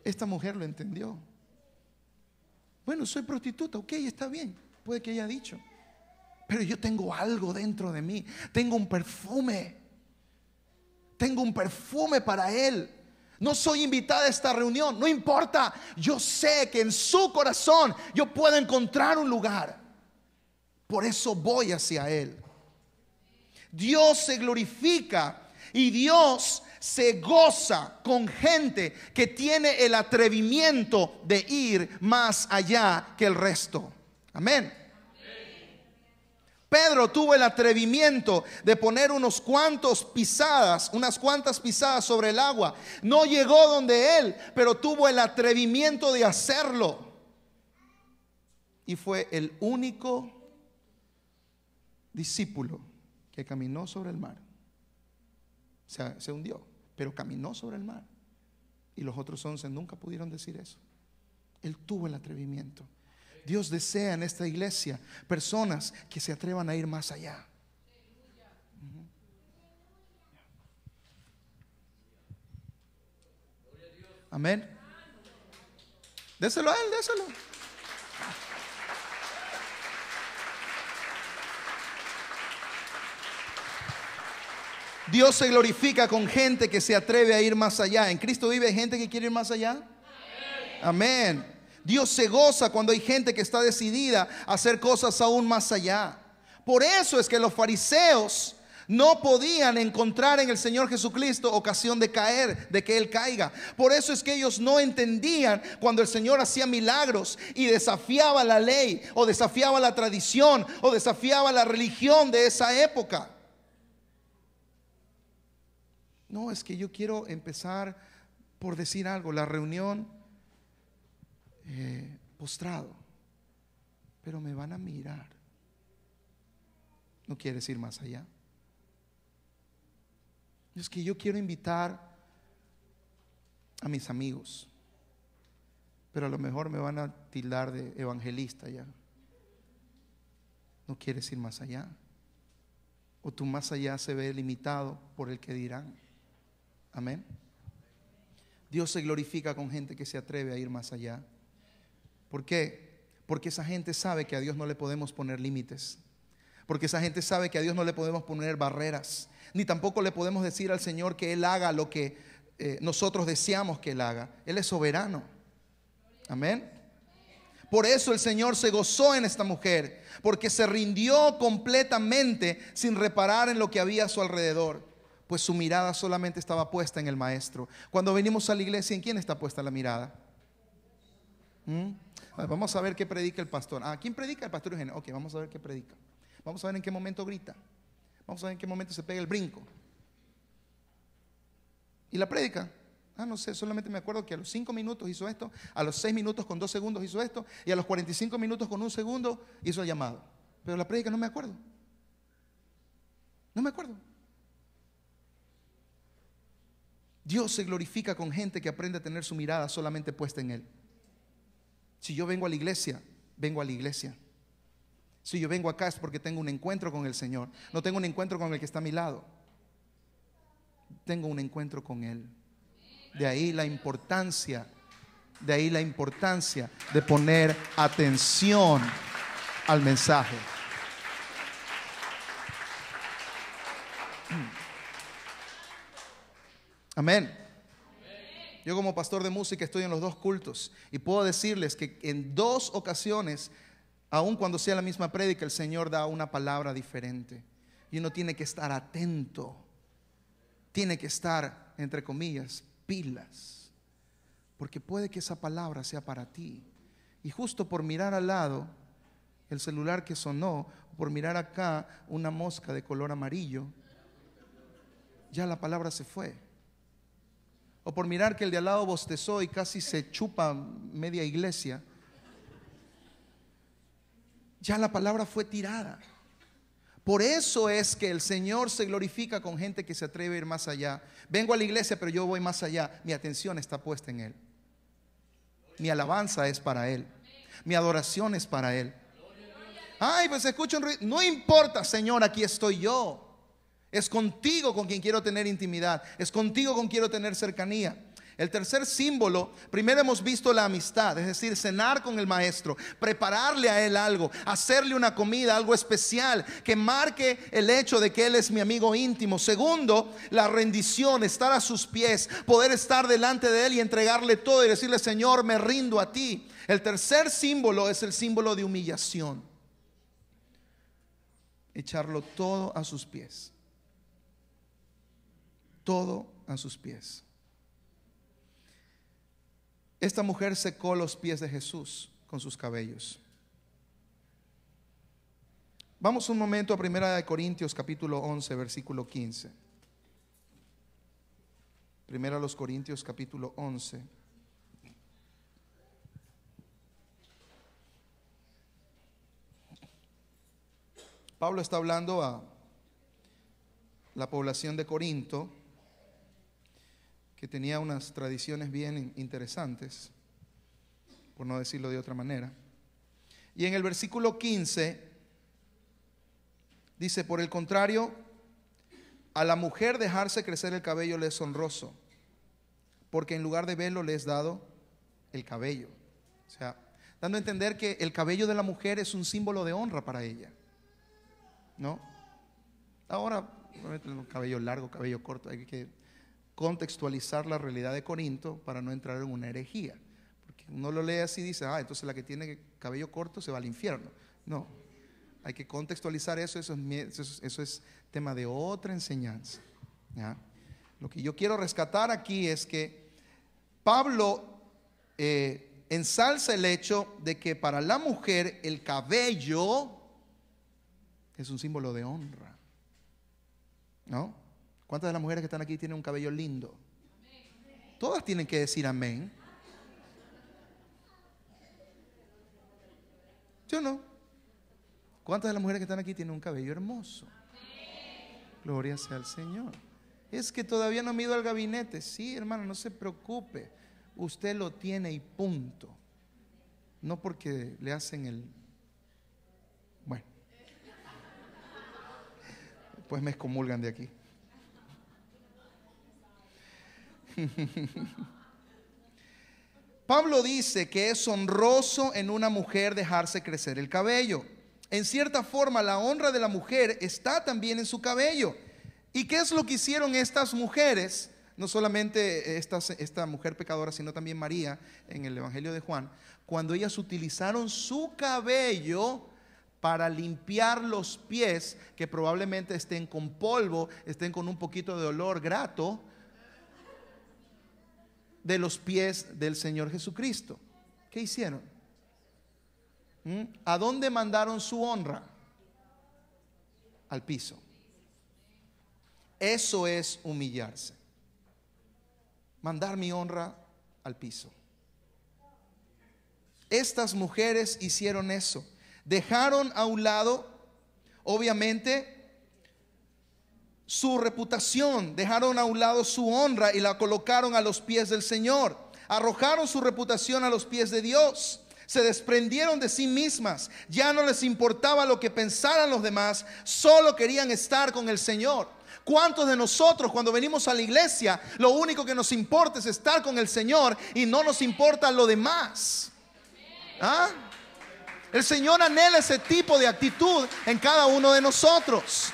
Esta mujer lo entendió. Bueno, soy prostituta, ok, está bien. Puede que haya dicho. Pero yo tengo algo dentro de mí. Tengo un perfume. Tengo un perfume para Él. No soy invitada a esta reunión, no importa. Yo sé que en su corazón yo puedo encontrar un lugar. Por eso voy hacia Él. Dios se glorifica y Dios se goza con gente que tiene el atrevimiento de ir más allá que el resto. Amén. Pedro tuvo el atrevimiento de poner unos cuantos pisadas, unas cuantas pisadas sobre el agua. No llegó donde él, pero tuvo el atrevimiento de hacerlo. Y fue el único discípulo que caminó sobre el mar. se hundió, pero caminó sobre el mar. Y los otros once nunca pudieron decir eso. Él tuvo el atrevimiento. Dios desea en esta iglesia personas que se atrevan a ir más allá. Amén. Déselo a él, déselo. Dios se glorifica con gente que se atreve a ir más allá. ¿En Cristo vive gente que quiere ir más allá? Amén. Dios se goza cuando hay gente que está decidida a hacer cosas aún más allá. Por eso es que los fariseos no podían encontrar en el Señor Jesucristo ocasión de caer, de que Él caiga. Por eso es que ellos no entendían cuando el Señor hacía milagros y desafiaba la ley o desafiaba la tradición o desafiaba la religión de esa época. No, es que yo quiero empezar por decir algo, la reunión eh, postrado, pero me van a mirar. No quieres ir más allá. Es que yo quiero invitar a mis amigos, pero a lo mejor me van a tildar de evangelista ya. No quieres ir más allá. O tu más allá se ve limitado por el que dirán. Amén. Dios se glorifica con gente que se atreve a ir más allá. ¿Por qué? Porque esa gente sabe que a Dios no le podemos poner límites. Porque esa gente sabe que a Dios no le podemos poner barreras. Ni tampoco le podemos decir al Señor que Él haga lo que eh, nosotros deseamos que Él haga. Él es soberano. Amén. Por eso el Señor se gozó en esta mujer, porque se rindió completamente sin reparar en lo que había a su alrededor pues su mirada solamente estaba puesta en el maestro. Cuando venimos a la iglesia, ¿en quién está puesta la mirada? ¿Mm? Vamos a ver qué predica el pastor. ah, quién predica el pastor Eugenio? Ok, vamos a ver qué predica. Vamos a ver en qué momento grita. Vamos a ver en qué momento se pega el brinco. ¿Y la predica? Ah, no sé, solamente me acuerdo que a los cinco minutos hizo esto, a los seis minutos con dos segundos hizo esto, y a los 45 minutos con un segundo hizo el llamado. Pero la predica no me acuerdo. No me acuerdo. Dios se glorifica con gente que aprende a tener su mirada solamente puesta en Él. Si yo vengo a la iglesia, vengo a la iglesia. Si yo vengo acá es porque tengo un encuentro con el Señor. No tengo un encuentro con el que está a mi lado. Tengo un encuentro con Él. De ahí la importancia, de ahí la importancia de poner atención al mensaje. Amén. Yo como pastor de música estoy en los dos cultos y puedo decirles que en dos ocasiones, aun cuando sea la misma prédica, el Señor da una palabra diferente. Y uno tiene que estar atento, tiene que estar, entre comillas, pilas, porque puede que esa palabra sea para ti. Y justo por mirar al lado, el celular que sonó, por mirar acá una mosca de color amarillo, ya la palabra se fue o por mirar que el de al lado bostezó y casi se chupa media iglesia, ya la palabra fue tirada. Por eso es que el Señor se glorifica con gente que se atreve a ir más allá. Vengo a la iglesia, pero yo voy más allá. Mi atención está puesta en Él. Mi alabanza es para Él. Mi adoración es para Él. Ay, pues escucha un ruido. No importa, Señor, aquí estoy yo. Es contigo con quien quiero tener intimidad. Es contigo con quien quiero tener cercanía. El tercer símbolo, primero hemos visto la amistad, es decir, cenar con el maestro, prepararle a él algo, hacerle una comida, algo especial, que marque el hecho de que él es mi amigo íntimo. Segundo, la rendición, estar a sus pies, poder estar delante de él y entregarle todo y decirle, Señor, me rindo a ti. El tercer símbolo es el símbolo de humillación, echarlo todo a sus pies todo a sus pies. Esta mujer secó los pies de Jesús con sus cabellos. Vamos un momento a Primera de Corintios capítulo 11, versículo 15. Primera los Corintios capítulo 11. Pablo está hablando a la población de Corinto que tenía unas tradiciones bien interesantes, por no decirlo de otra manera. Y en el versículo 15 dice, por el contrario, a la mujer dejarse crecer el cabello le es honroso, porque en lugar de velo le es dado el cabello. O sea, dando a entender que el cabello de la mujer es un símbolo de honra para ella. ¿No? Ahora, cabello largo, cabello corto, hay que contextualizar la realidad de Corinto para no entrar en una herejía. Porque uno lo lee así y dice, ah, entonces la que tiene cabello corto se va al infierno. No, hay que contextualizar eso, eso es, tema de otra enseñanza. Lo que yo quiero rescatar aquí es que Pablo eh, ensalza el hecho de que para la mujer el cabello es un símbolo de honra. ¿No? ¿Cuántas de las mujeres que están aquí tienen un cabello lindo? Todas tienen que decir amén. Yo no. ¿Cuántas de las mujeres que están aquí tienen un cabello hermoso? Gloria sea al Señor. Es que todavía no me he ido al gabinete. Sí, hermano, no se preocupe. Usted lo tiene y punto. No porque le hacen el... Bueno. Pues me excomulgan de aquí. Pablo dice que es honroso en una mujer dejarse crecer el cabello. En cierta forma, la honra de la mujer está también en su cabello. ¿Y qué es lo que hicieron estas mujeres? No solamente esta, mujer pecadora, sino también María en el Evangelio de Juan, cuando ellas utilizaron su cabello para limpiar los pies que probablemente estén con polvo, estén con un poquito de olor grato, de los pies del Señor Jesucristo. ¿Qué hicieron? ¿Mm? ¿A dónde mandaron su honra? Al piso. Eso es humillarse. Mandar mi honra al piso. Estas mujeres hicieron eso. Dejaron a un lado, obviamente, su reputación, dejaron a un lado su honra y la colocaron a los pies del Señor, arrojaron su reputación a los pies de Dios se desprendieron de sí mismas, ya no les importaba lo que pensaran los demás, solo querían estar con el Señor. ¿Cuántos de nosotros cuando venimos a la iglesia lo único que nos importa es estar con el Señor y no nos importa lo demás? ¿Ah? El Señor anhela ese tipo de actitud en cada uno de nosotros.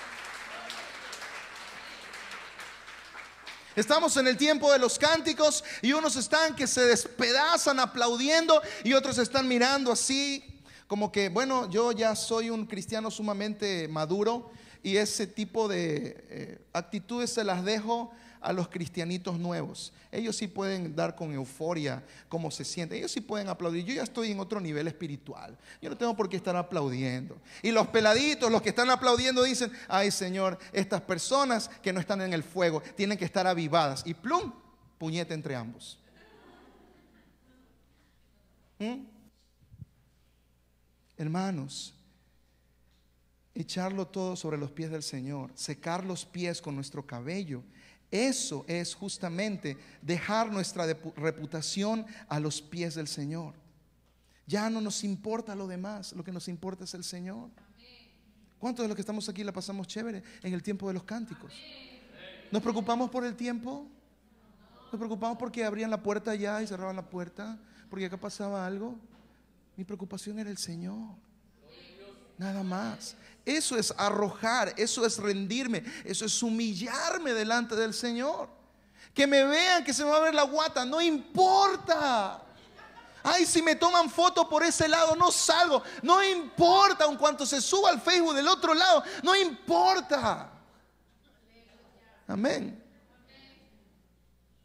Estamos en el tiempo de los cánticos y unos están que se despedazan aplaudiendo y otros están mirando así, como que, bueno, yo ya soy un cristiano sumamente maduro y ese tipo de eh, actitudes se las dejo a los cristianitos nuevos. Ellos sí pueden dar con euforia Como se siente. Ellos sí pueden aplaudir. Yo ya estoy en otro nivel espiritual. Yo no tengo por qué estar aplaudiendo. Y los peladitos, los que están aplaudiendo, dicen, ay Señor, estas personas que no están en el fuego tienen que estar avivadas. Y plum, puñete entre ambos. ¿Mm? Hermanos, echarlo todo sobre los pies del Señor, secar los pies con nuestro cabello eso es justamente dejar nuestra reputación a los pies del Señor. Ya no nos importa lo demás, lo que nos importa es el Señor. ¿Cuántos de los que estamos aquí la pasamos chévere en el tiempo de los cánticos? ¿Nos preocupamos por el tiempo? ¿Nos preocupamos porque abrían la puerta allá y cerraban la puerta? ¿Porque acá pasaba algo? Mi preocupación era el Señor. Nada más. Eso es arrojar, eso es rendirme, eso es humillarme delante del Señor. Que me vean que se me va a ver la guata, no importa. Ay, si me toman foto por ese lado, no salgo. No importa, aun cuanto se suba al Facebook del otro lado, no importa. Amén.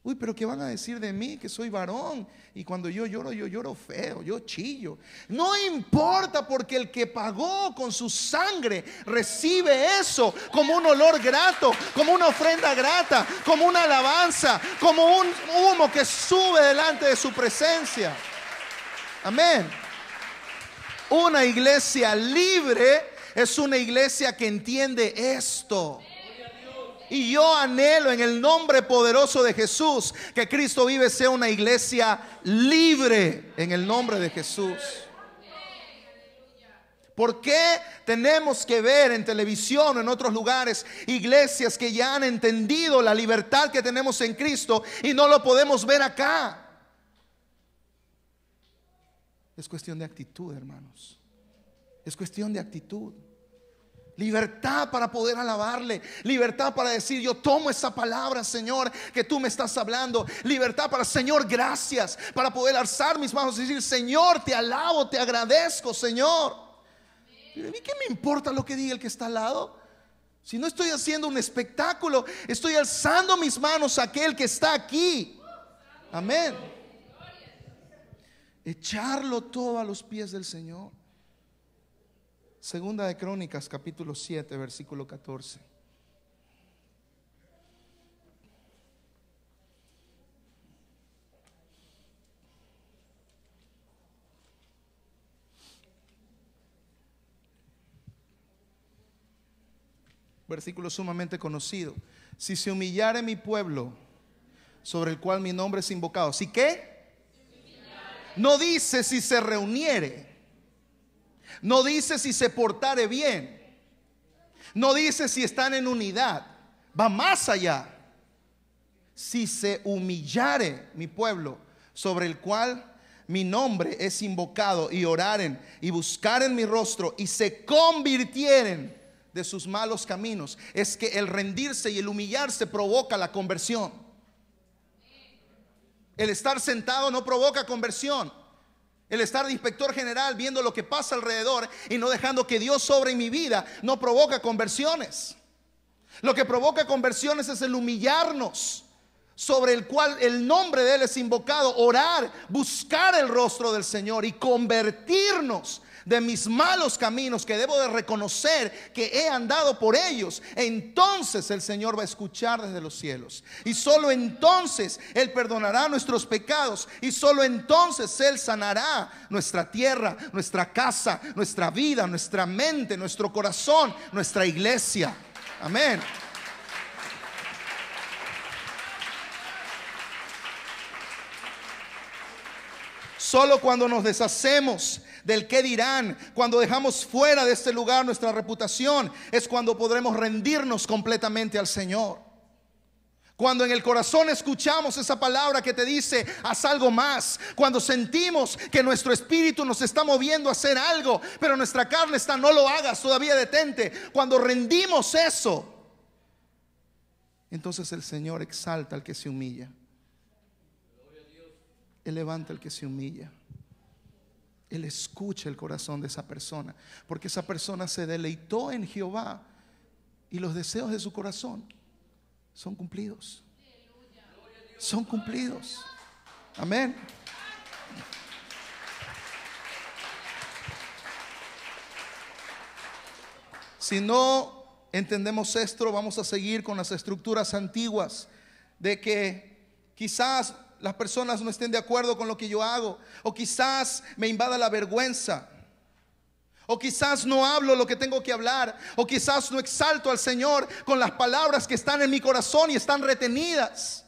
Uy, pero ¿qué van a decir de mí? Que soy varón. Y cuando yo lloro, yo lloro feo, yo chillo. No importa porque el que pagó con su sangre recibe eso como un olor grato, como una ofrenda grata, como una alabanza, como un humo que sube delante de su presencia. Amén. Una iglesia libre es una iglesia que entiende esto. Y yo anhelo en el nombre poderoso de Jesús que Cristo vive sea una iglesia libre en el nombre de Jesús. ¿Por qué tenemos que ver en televisión o en otros lugares iglesias que ya han entendido la libertad que tenemos en Cristo y no lo podemos ver acá? Es cuestión de actitud, hermanos. Es cuestión de actitud. Libertad para poder alabarle. Libertad para decir, yo tomo esa palabra, Señor, que tú me estás hablando. Libertad para, Señor, gracias. Para poder alzar mis manos y decir, Señor, te alabo, te agradezco, Señor. ¿Y qué me importa lo que diga el que está al lado? Si no estoy haciendo un espectáculo, estoy alzando mis manos a aquel que está aquí. Amén. Echarlo todo a los pies del Señor. Segunda de Crónicas, capítulo 7, versículo 14. Versículo sumamente conocido. Si se humillare mi pueblo, sobre el cual mi nombre es invocado. ¿Si qué? No dice si se reuniere. No dice si se portare bien. No dice si están en unidad. Va más allá. Si se humillare mi pueblo, sobre el cual mi nombre es invocado, y oraren y buscaren mi rostro y se convirtieren de sus malos caminos. Es que el rendirse y el humillarse provoca la conversión. El estar sentado no provoca conversión. El estar de inspector general viendo lo que pasa alrededor y no dejando que Dios sobre mi vida no provoca conversiones. Lo que provoca conversiones es el humillarnos, sobre el cual el nombre de Él es invocado, orar, buscar el rostro del Señor y convertirnos de mis malos caminos que debo de reconocer que he andado por ellos, entonces el Señor va a escuchar desde los cielos. Y solo entonces Él perdonará nuestros pecados y solo entonces Él sanará nuestra tierra, nuestra casa, nuestra vida, nuestra mente, nuestro corazón, nuestra iglesia. Amén. Solo cuando nos deshacemos del qué dirán. Cuando dejamos fuera de este lugar nuestra reputación, es cuando podremos rendirnos completamente al Señor. Cuando en el corazón escuchamos esa palabra que te dice, haz algo más. Cuando sentimos que nuestro espíritu nos está moviendo a hacer algo, pero nuestra carne está, no lo hagas, todavía detente. Cuando rendimos eso, entonces el Señor exalta al que se humilla. Él levanta al que se humilla. Él escucha el corazón de esa persona, porque esa persona se deleitó en Jehová y los deseos de su corazón son cumplidos. Son cumplidos. Amén. Si no entendemos esto, vamos a seguir con las estructuras antiguas de que quizás las personas no estén de acuerdo con lo que yo hago. O quizás me invada la vergüenza. O quizás no hablo lo que tengo que hablar. O quizás no exalto al Señor con las palabras que están en mi corazón y están retenidas.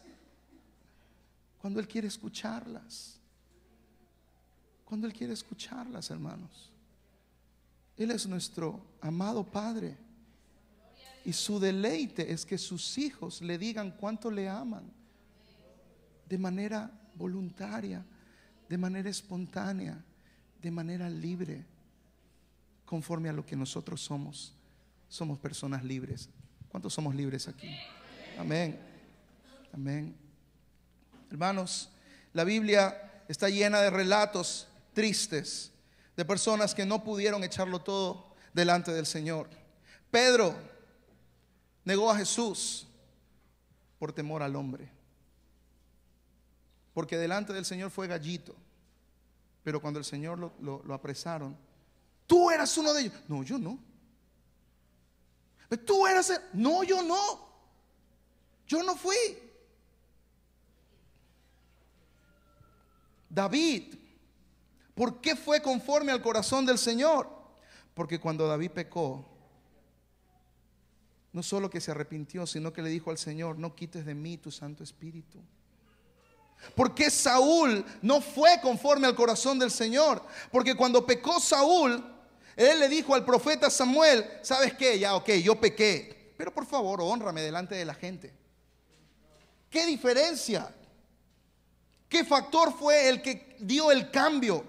Cuando Él quiere escucharlas. Cuando Él quiere escucharlas, hermanos. Él es nuestro amado Padre. Y su deleite es que sus hijos le digan cuánto le aman de manera voluntaria, de manera espontánea, de manera libre, conforme a lo que nosotros somos. Somos personas libres. ¿Cuántos somos libres aquí? Amén. Amén. Hermanos, la Biblia está llena de relatos tristes, de personas que no pudieron echarlo todo delante del Señor. Pedro negó a Jesús por temor al hombre porque delante del Señor fue gallito. Pero cuando el Señor lo, apresaron, tú eras uno de ellos. No, yo no. tú eras... El... No, yo no. Yo no fui. David, ¿por qué fue conforme al corazón del Señor? Porque cuando David pecó, no solo que se arrepintió, sino que le dijo al Señor, no quites de mí tu Santo Espíritu. Porque Saúl no fue conforme al corazón del Señor? Porque cuando pecó Saúl, él le dijo al profeta Samuel, ¿sabes qué? Ya, ok, yo pequé, pero por favor, honrame delante de la gente. ¿Qué diferencia? ¿Qué factor fue el que dio el cambio?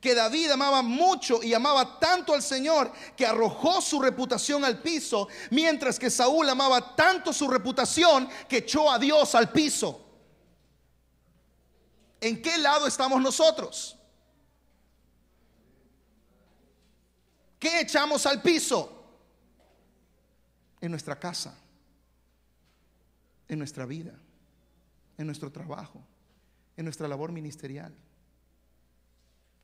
Que David amaba mucho y amaba tanto al Señor que arrojó su reputación al piso, mientras que Saúl amaba tanto su reputación que echó a Dios al piso. ¿En qué lado estamos nosotros? ¿Qué echamos al piso? En nuestra casa, en nuestra vida, en nuestro trabajo, en nuestra labor ministerial.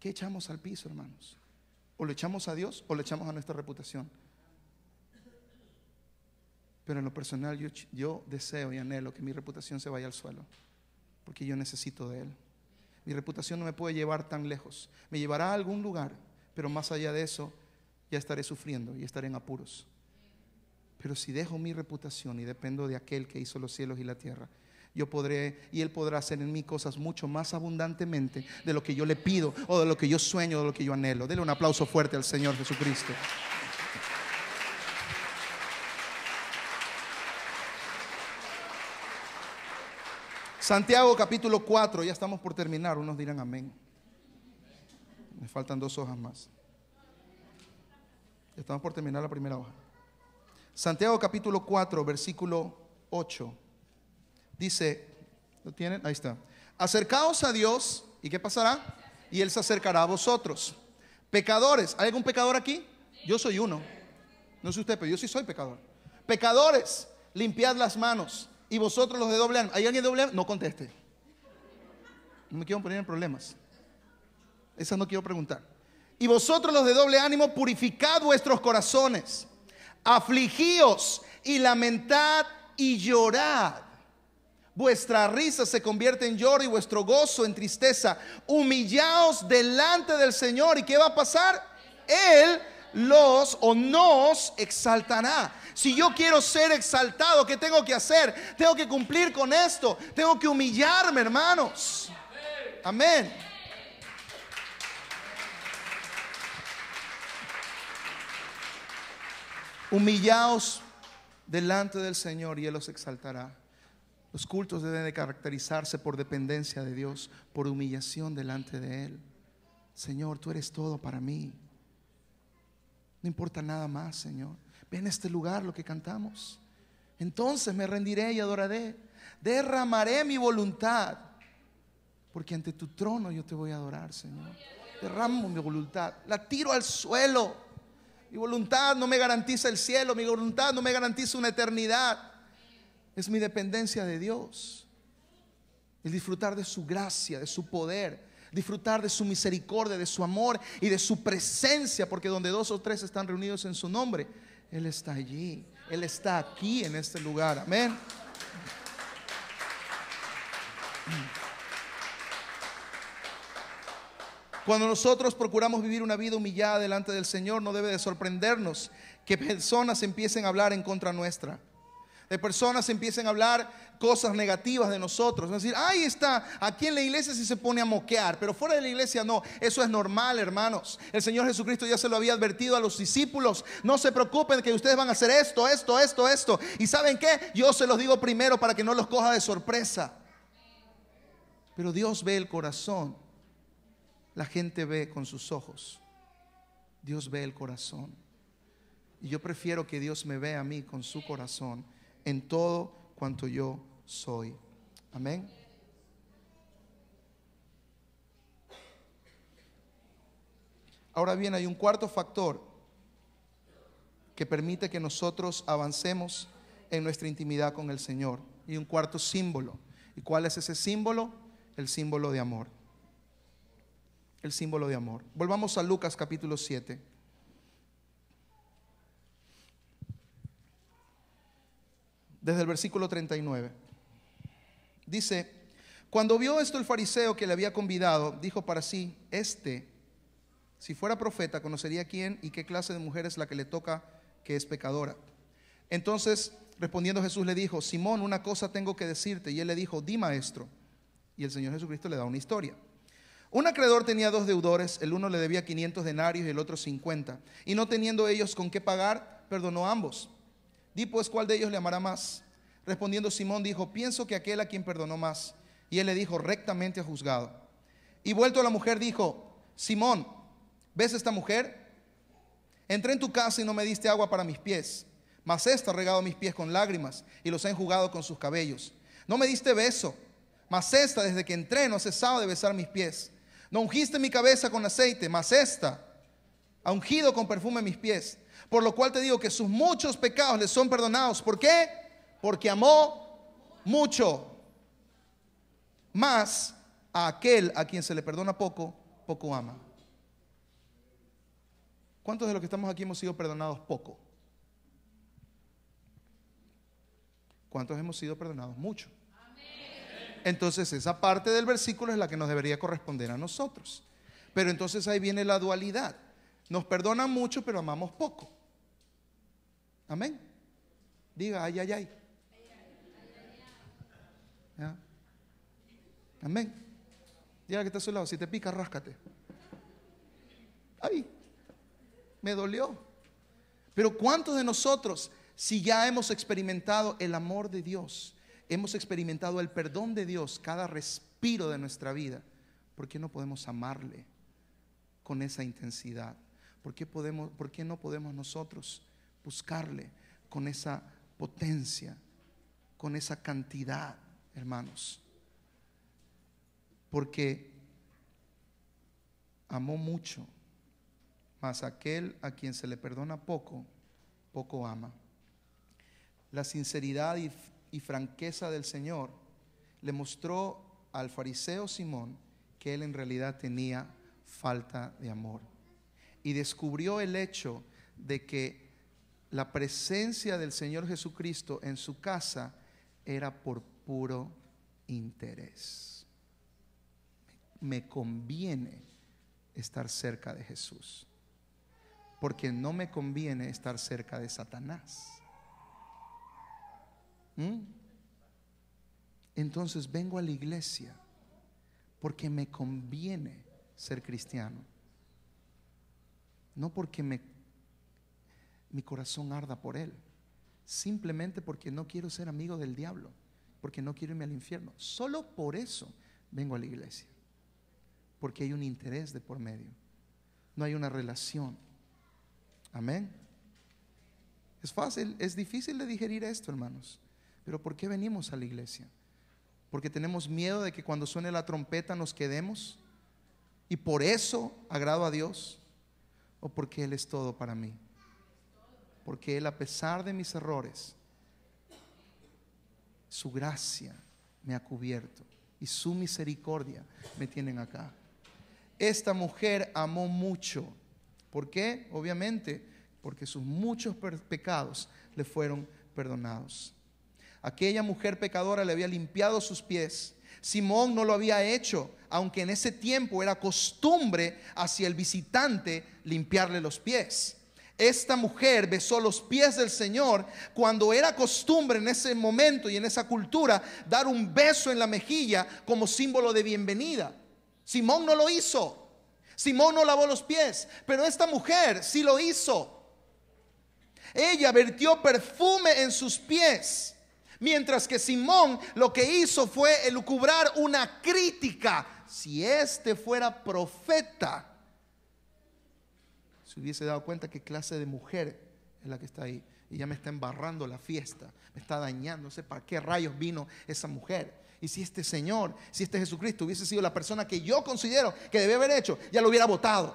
¿Qué echamos al piso, hermanos? O lo echamos a Dios o lo echamos a nuestra reputación. Pero en lo personal yo, yo deseo y anhelo que mi reputación se vaya al suelo, porque yo necesito de Él. Mi reputación no me puede llevar tan lejos. Me llevará a algún lugar, pero más allá de eso, ya estaré sufriendo y estaré en apuros. Pero si dejo mi reputación y dependo de aquel que hizo los cielos y la tierra, yo podré y Él podrá hacer en mí cosas mucho más abundantemente de lo que yo le pido o de lo que yo sueño o de lo que yo anhelo. Dele un aplauso fuerte al Señor Jesucristo. Santiago capítulo 4, ya estamos por terminar, unos dirán amén. Me faltan dos hojas más. ya Estamos por terminar la primera hoja. Santiago capítulo 4, versículo 8. Dice, ¿lo tienen? Ahí está. Acercaos a Dios, ¿y qué pasará? Y Él se acercará a vosotros. Pecadores, ¿hay algún pecador aquí? Yo soy uno. No sé usted, pero yo sí soy pecador. Pecadores, limpiad las manos y vosotros los de doble ánimo. ¿Hay alguien de doble ánimo? No conteste. No me quiero poner en problemas. eso no quiero preguntar. Y vosotros los de doble ánimo, purificad vuestros corazones, afligíos y lamentad y llorad. Vuestra risa se convierte en lloro y vuestro gozo en tristeza. Humillaos delante del Señor. ¿Y qué va a pasar? Él los o nos exaltará. Si yo quiero ser exaltado, ¿qué tengo que hacer? Tengo que cumplir con esto. Tengo que humillarme, hermanos. Amén. Humillaos delante del Señor y Él los exaltará. Los cultos deben de caracterizarse por dependencia de Dios, por humillación delante de Él. Señor, tú eres todo para mí. No importa nada más, Señor. Ve en este lugar lo que cantamos. Entonces me rendiré y adoraré. Derramaré mi voluntad. Porque ante tu trono yo te voy a adorar, Señor. Derramo mi voluntad. La tiro al suelo. Mi voluntad no me garantiza el cielo. Mi voluntad no me garantiza una eternidad. Es mi dependencia de Dios. El disfrutar de su gracia, de su poder, disfrutar de su misericordia, de su amor y de su presencia, porque donde dos o tres están reunidos en su nombre, Él está allí, Él está aquí en este lugar. Amén. Cuando nosotros procuramos vivir una vida humillada delante del Señor, no debe de sorprendernos que personas empiecen a hablar en contra nuestra. De personas empiecen a hablar cosas negativas de nosotros. Es decir, ahí está, aquí en la iglesia sí se pone a moquear, pero fuera de la iglesia no. Eso es normal, hermanos. El Señor Jesucristo ya se lo había advertido a los discípulos. No se preocupen que ustedes van a hacer esto, esto, esto, esto. ¿Y saben qué? Yo se los digo primero para que no los coja de sorpresa. Pero Dios ve el corazón. La gente ve con sus ojos. Dios ve el corazón. Y yo prefiero que Dios me vea a mí con su corazón en todo cuanto yo soy. Amén. Ahora bien, hay un cuarto factor que permite que nosotros avancemos en nuestra intimidad con el Señor. Y un cuarto símbolo. ¿Y cuál es ese símbolo? El símbolo de amor. El símbolo de amor. Volvamos a Lucas capítulo 7. Desde el versículo 39. Dice, cuando vio esto el fariseo que le había convidado, dijo para sí, este, si fuera profeta, conocería quién y qué clase de mujer es la que le toca que es pecadora. Entonces, respondiendo Jesús le dijo, Simón, una cosa tengo que decirte. Y él le dijo, di maestro. Y el Señor Jesucristo le da una historia. Un acreedor tenía dos deudores, el uno le debía 500 denarios y el otro 50. Y no teniendo ellos con qué pagar, perdonó a ambos. Di pues cuál de ellos le amará más. Respondiendo Simón dijo, pienso que aquel a quien perdonó más. Y él le dijo, rectamente juzgado. Y vuelto a la mujer dijo, Simón, ¿ves esta mujer? Entré en tu casa y no me diste agua para mis pies, mas esta ha regado mis pies con lágrimas y los ha enjugado con sus cabellos. No me diste beso, mas esta desde que entré no ha cesado de besar mis pies. No ungiste mi cabeza con aceite, mas esta ha ungido con perfume mis pies. Por lo cual te digo que sus muchos pecados le son perdonados. ¿Por qué? porque amó mucho más a aquel a quien se le perdona poco, poco ama. ¿Cuántos de los que estamos aquí hemos sido perdonados poco? ¿Cuántos hemos sido perdonados mucho? Entonces esa parte del versículo es la que nos debería corresponder a nosotros. Pero entonces ahí viene la dualidad. Nos perdonan mucho, pero amamos poco. Amén. Diga, ay, ay, ay. ¿Ya? Amén. Dígale que está a su lado, si te pica, ráscate. Ay, me dolió. Pero ¿cuántos de nosotros, si ya hemos experimentado el amor de Dios, hemos experimentado el perdón de Dios cada respiro de nuestra vida, ¿por qué no podemos amarle con esa intensidad? ¿Por podemos, por qué no podemos nosotros buscarle con esa potencia, con esa cantidad? hermanos, porque amó mucho, mas aquel a quien se le perdona poco, poco ama. La sinceridad y, franqueza del Señor le mostró al fariseo Simón que él en realidad tenía falta de amor. Y descubrió el hecho de que la presencia del Señor Jesucristo en su casa era por puro interés. Me conviene estar cerca de Jesús, porque no me conviene estar cerca de Satanás. ¿Mm? Entonces vengo a la iglesia porque me conviene ser cristiano, no porque me, mi corazón arda por él, simplemente porque no quiero ser amigo del diablo porque no quiero irme al infierno. Solo por eso vengo a la iglesia, porque hay un interés de por medio, no hay una relación. Amén. Es fácil, es difícil de digerir esto, hermanos. Pero ¿por qué venimos a la iglesia? Porque tenemos miedo de que cuando suene la trompeta nos quedemos y por eso agrado a Dios o porque Él es todo para mí. Porque Él, a pesar de mis errores, su gracia me ha cubierto y su misericordia me tienen acá. Esta mujer amó mucho. ¿Por qué? Obviamente, porque sus muchos pecados le fueron perdonados. Aquella mujer pecadora le había limpiado sus pies. Simón no lo había hecho, aunque en ese tiempo era costumbre hacia el visitante limpiarle los pies esta mujer besó los pies del Señor cuando era costumbre en ese momento y en esa cultura dar un beso en la mejilla como símbolo de bienvenida. Simón no lo hizo. Simón no lavó los pies, pero esta mujer sí lo hizo. Ella vertió perfume en sus pies, mientras que Simón lo que hizo fue elucubrar una crítica. Si este fuera profeta, si hubiese dado cuenta qué clase de mujer es la que está ahí. Y ya me está embarrando la fiesta, me está dañando, no sé para qué rayos vino esa mujer. Y si este Señor, si este Jesucristo hubiese sido la persona que yo considero que debe haber hecho, ya lo hubiera votado.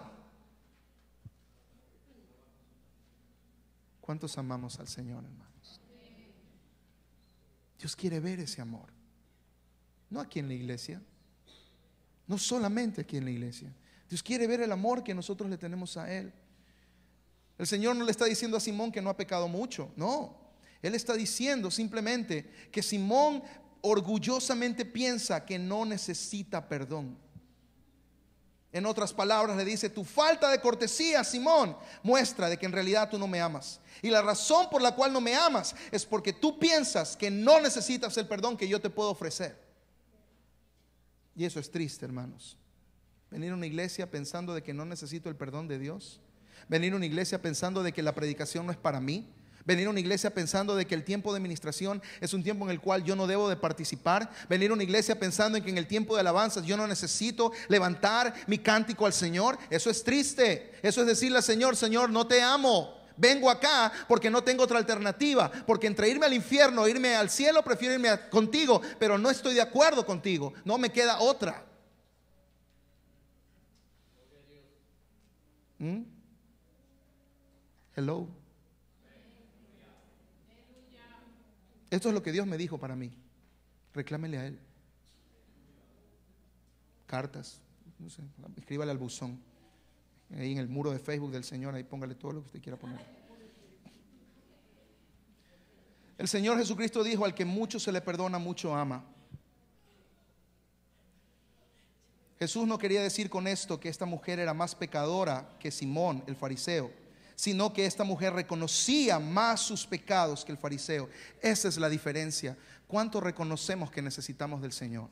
¿Cuántos amamos al Señor, hermanos? Dios quiere ver ese amor. No aquí en la iglesia, no solamente aquí en la iglesia. Dios quiere ver el amor que nosotros le tenemos a Él. El Señor no le está diciendo a Simón que no ha pecado mucho, no. Él está diciendo simplemente que Simón orgullosamente piensa que no necesita perdón. En otras palabras, le dice, tu falta de cortesía, Simón, muestra de que en realidad tú no me amas. Y la razón por la cual no me amas es porque tú piensas que no necesitas el perdón que yo te puedo ofrecer. Y eso es triste, hermanos. Venir a una iglesia pensando de que no necesito el perdón de Dios venir a una iglesia pensando de que la predicación no es para mí, venir a una iglesia pensando de que el tiempo de administración es un tiempo en el cual yo no debo de participar, venir a una iglesia pensando en que en el tiempo de alabanzas yo no necesito levantar mi cántico al Señor, eso es triste, eso es decirle al Señor, Señor, no te amo. Vengo acá porque no tengo otra alternativa, porque entre irme al infierno, e irme al cielo, prefiero irme contigo, pero no estoy de acuerdo contigo, no me queda otra. ¿Mm? Hello. Esto es lo que Dios me dijo para mí. Reclámele a Él. Cartas, no sé, escríbale al buzón. Ahí en el muro de Facebook del Señor, ahí póngale todo lo que usted quiera poner. El Señor Jesucristo dijo, al que mucho se le perdona, mucho ama. Jesús no quería decir con esto que esta mujer era más pecadora que Simón, el fariseo sino que esta mujer reconocía más sus pecados que el fariseo. Esa es la diferencia. ¿Cuánto reconocemos que necesitamos del Señor?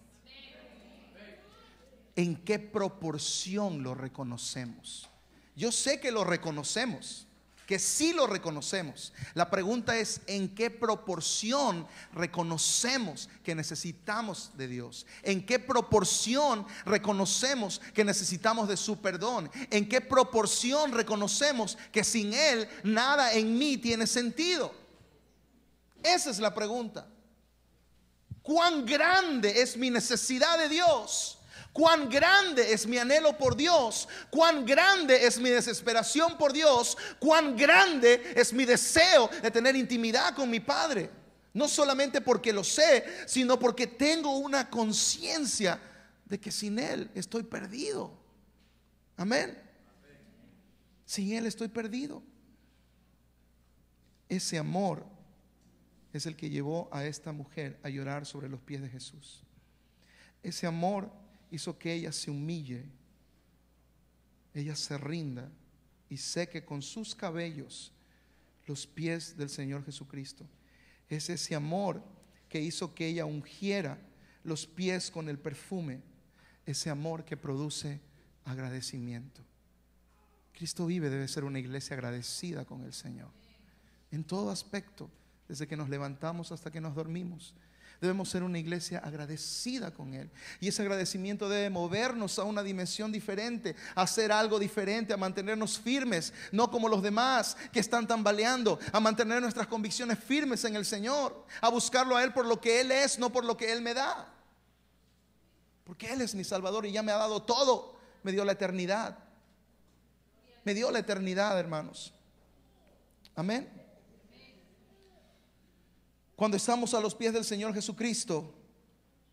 ¿En qué proporción lo reconocemos? Yo sé que lo reconocemos que sí lo reconocemos. La pregunta es en qué proporción reconocemos que necesitamos de Dios, en qué proporción reconocemos que necesitamos de su perdón, en qué proporción reconocemos que sin Él nada en mí tiene sentido. Esa es la pregunta. ¿Cuán grande es mi necesidad de Dios? Cuán grande es mi anhelo por Dios, cuán grande es mi desesperación por Dios, cuán grande es mi deseo de tener intimidad con mi Padre. No solamente porque lo sé, sino porque tengo una conciencia de que sin Él estoy perdido. Amén. Sin Él estoy perdido. Ese amor es el que llevó a esta mujer a llorar sobre los pies de Jesús. Ese amor hizo que ella se humille, ella se rinda y seque con sus cabellos los pies del Señor Jesucristo. Es ese amor que hizo que ella ungiera los pies con el perfume, ese amor que produce agradecimiento. Cristo vive debe ser una iglesia agradecida con el Señor, en todo aspecto, desde que nos levantamos hasta que nos dormimos. Debemos ser una iglesia agradecida con Él. Y ese agradecimiento debe movernos a una dimensión diferente, a hacer algo diferente, a mantenernos firmes, no como los demás que están tambaleando, a mantener nuestras convicciones firmes en el Señor, a buscarlo a Él por lo que Él es, no por lo que Él me da. Porque Él es mi Salvador y ya me ha dado todo. Me dio la eternidad. Me dio la eternidad, hermanos. Amén. Cuando estamos a los pies del Señor Jesucristo,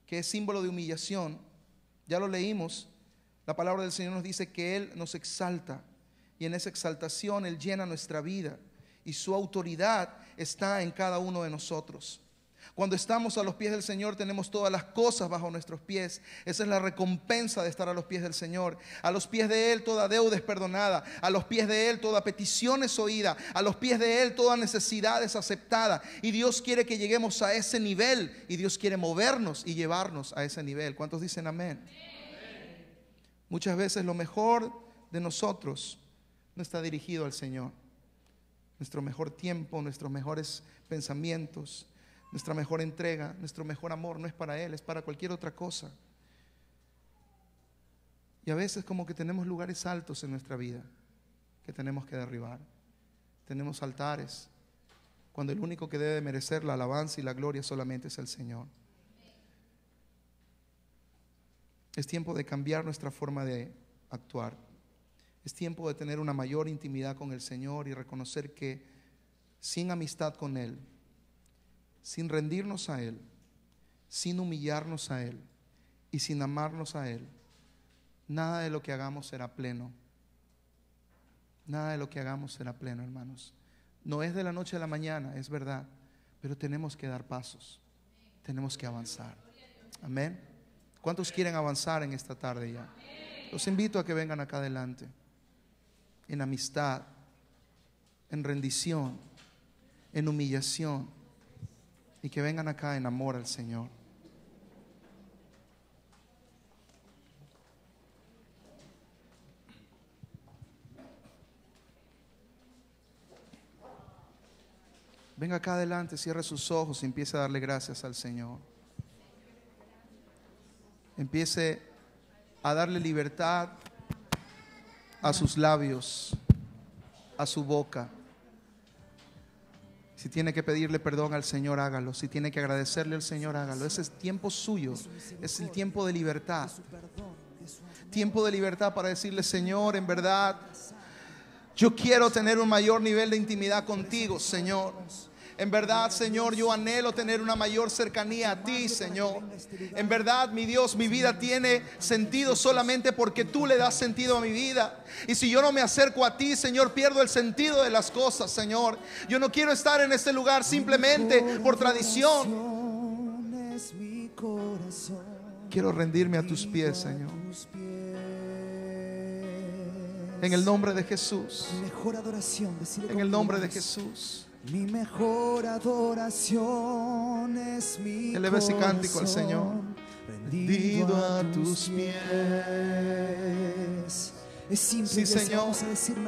que es símbolo de humillación, ya lo leímos, la palabra del Señor nos dice que Él nos exalta y en esa exaltación Él llena nuestra vida y su autoridad está en cada uno de nosotros. Cuando estamos a los pies del Señor tenemos todas las cosas bajo nuestros pies. Esa es la recompensa de estar a los pies del Señor. A los pies de Él toda deuda es perdonada. A los pies de Él toda petición es oída. A los pies de Él toda necesidad es aceptada. Y Dios quiere que lleguemos a ese nivel. Y Dios quiere movernos y llevarnos a ese nivel. ¿Cuántos dicen amén? Muchas veces lo mejor de nosotros no está dirigido al Señor. Nuestro mejor tiempo, nuestros mejores pensamientos nuestra mejor entrega, nuestro mejor amor no es para Él, es para cualquier otra cosa. Y a veces como que tenemos lugares altos en nuestra vida que tenemos que derribar. Tenemos altares cuando el único que debe merecer la alabanza y la gloria solamente es el Señor. Es tiempo de cambiar nuestra forma de actuar. Es tiempo de tener una mayor intimidad con el Señor y reconocer que sin amistad con Él sin rendirnos a Él, sin humillarnos a Él y sin amarnos a Él, nada de lo que hagamos será pleno. Nada de lo que hagamos será pleno, hermanos. No es de la noche a la mañana, es verdad, pero tenemos que dar pasos, tenemos que avanzar. Amén. ¿Cuántos quieren avanzar en esta tarde ya? Los invito a que vengan acá adelante, en amistad, en rendición, en humillación y que vengan acá en amor al Señor. Venga acá adelante, cierre sus ojos y empiece a darle gracias al Señor. Empiece a darle libertad a sus labios, a su boca. Si tiene que pedirle perdón al Señor, hágalo. Si tiene que agradecerle al Señor, hágalo. Ese es tiempo suyo. Es el tiempo de libertad. Tiempo de libertad para decirle, Señor, en verdad, yo quiero tener un mayor nivel de intimidad contigo, Señor. En verdad, Señor, yo anhelo tener una mayor cercanía a ti, Señor. En verdad, mi Dios, mi vida tiene sentido solamente porque tú le das sentido a mi vida. Y si yo no me acerco a ti, Señor, pierdo el sentido de las cosas, Señor. Yo no quiero estar en este lugar simplemente por tradición. Quiero rendirme a tus pies, Señor. En el nombre de Jesús. Mejor adoración. En el nombre de Jesús. Mi mejor adoración es mi ves ese cántico al Señor. Rendido a tus pies. Es simple Señor.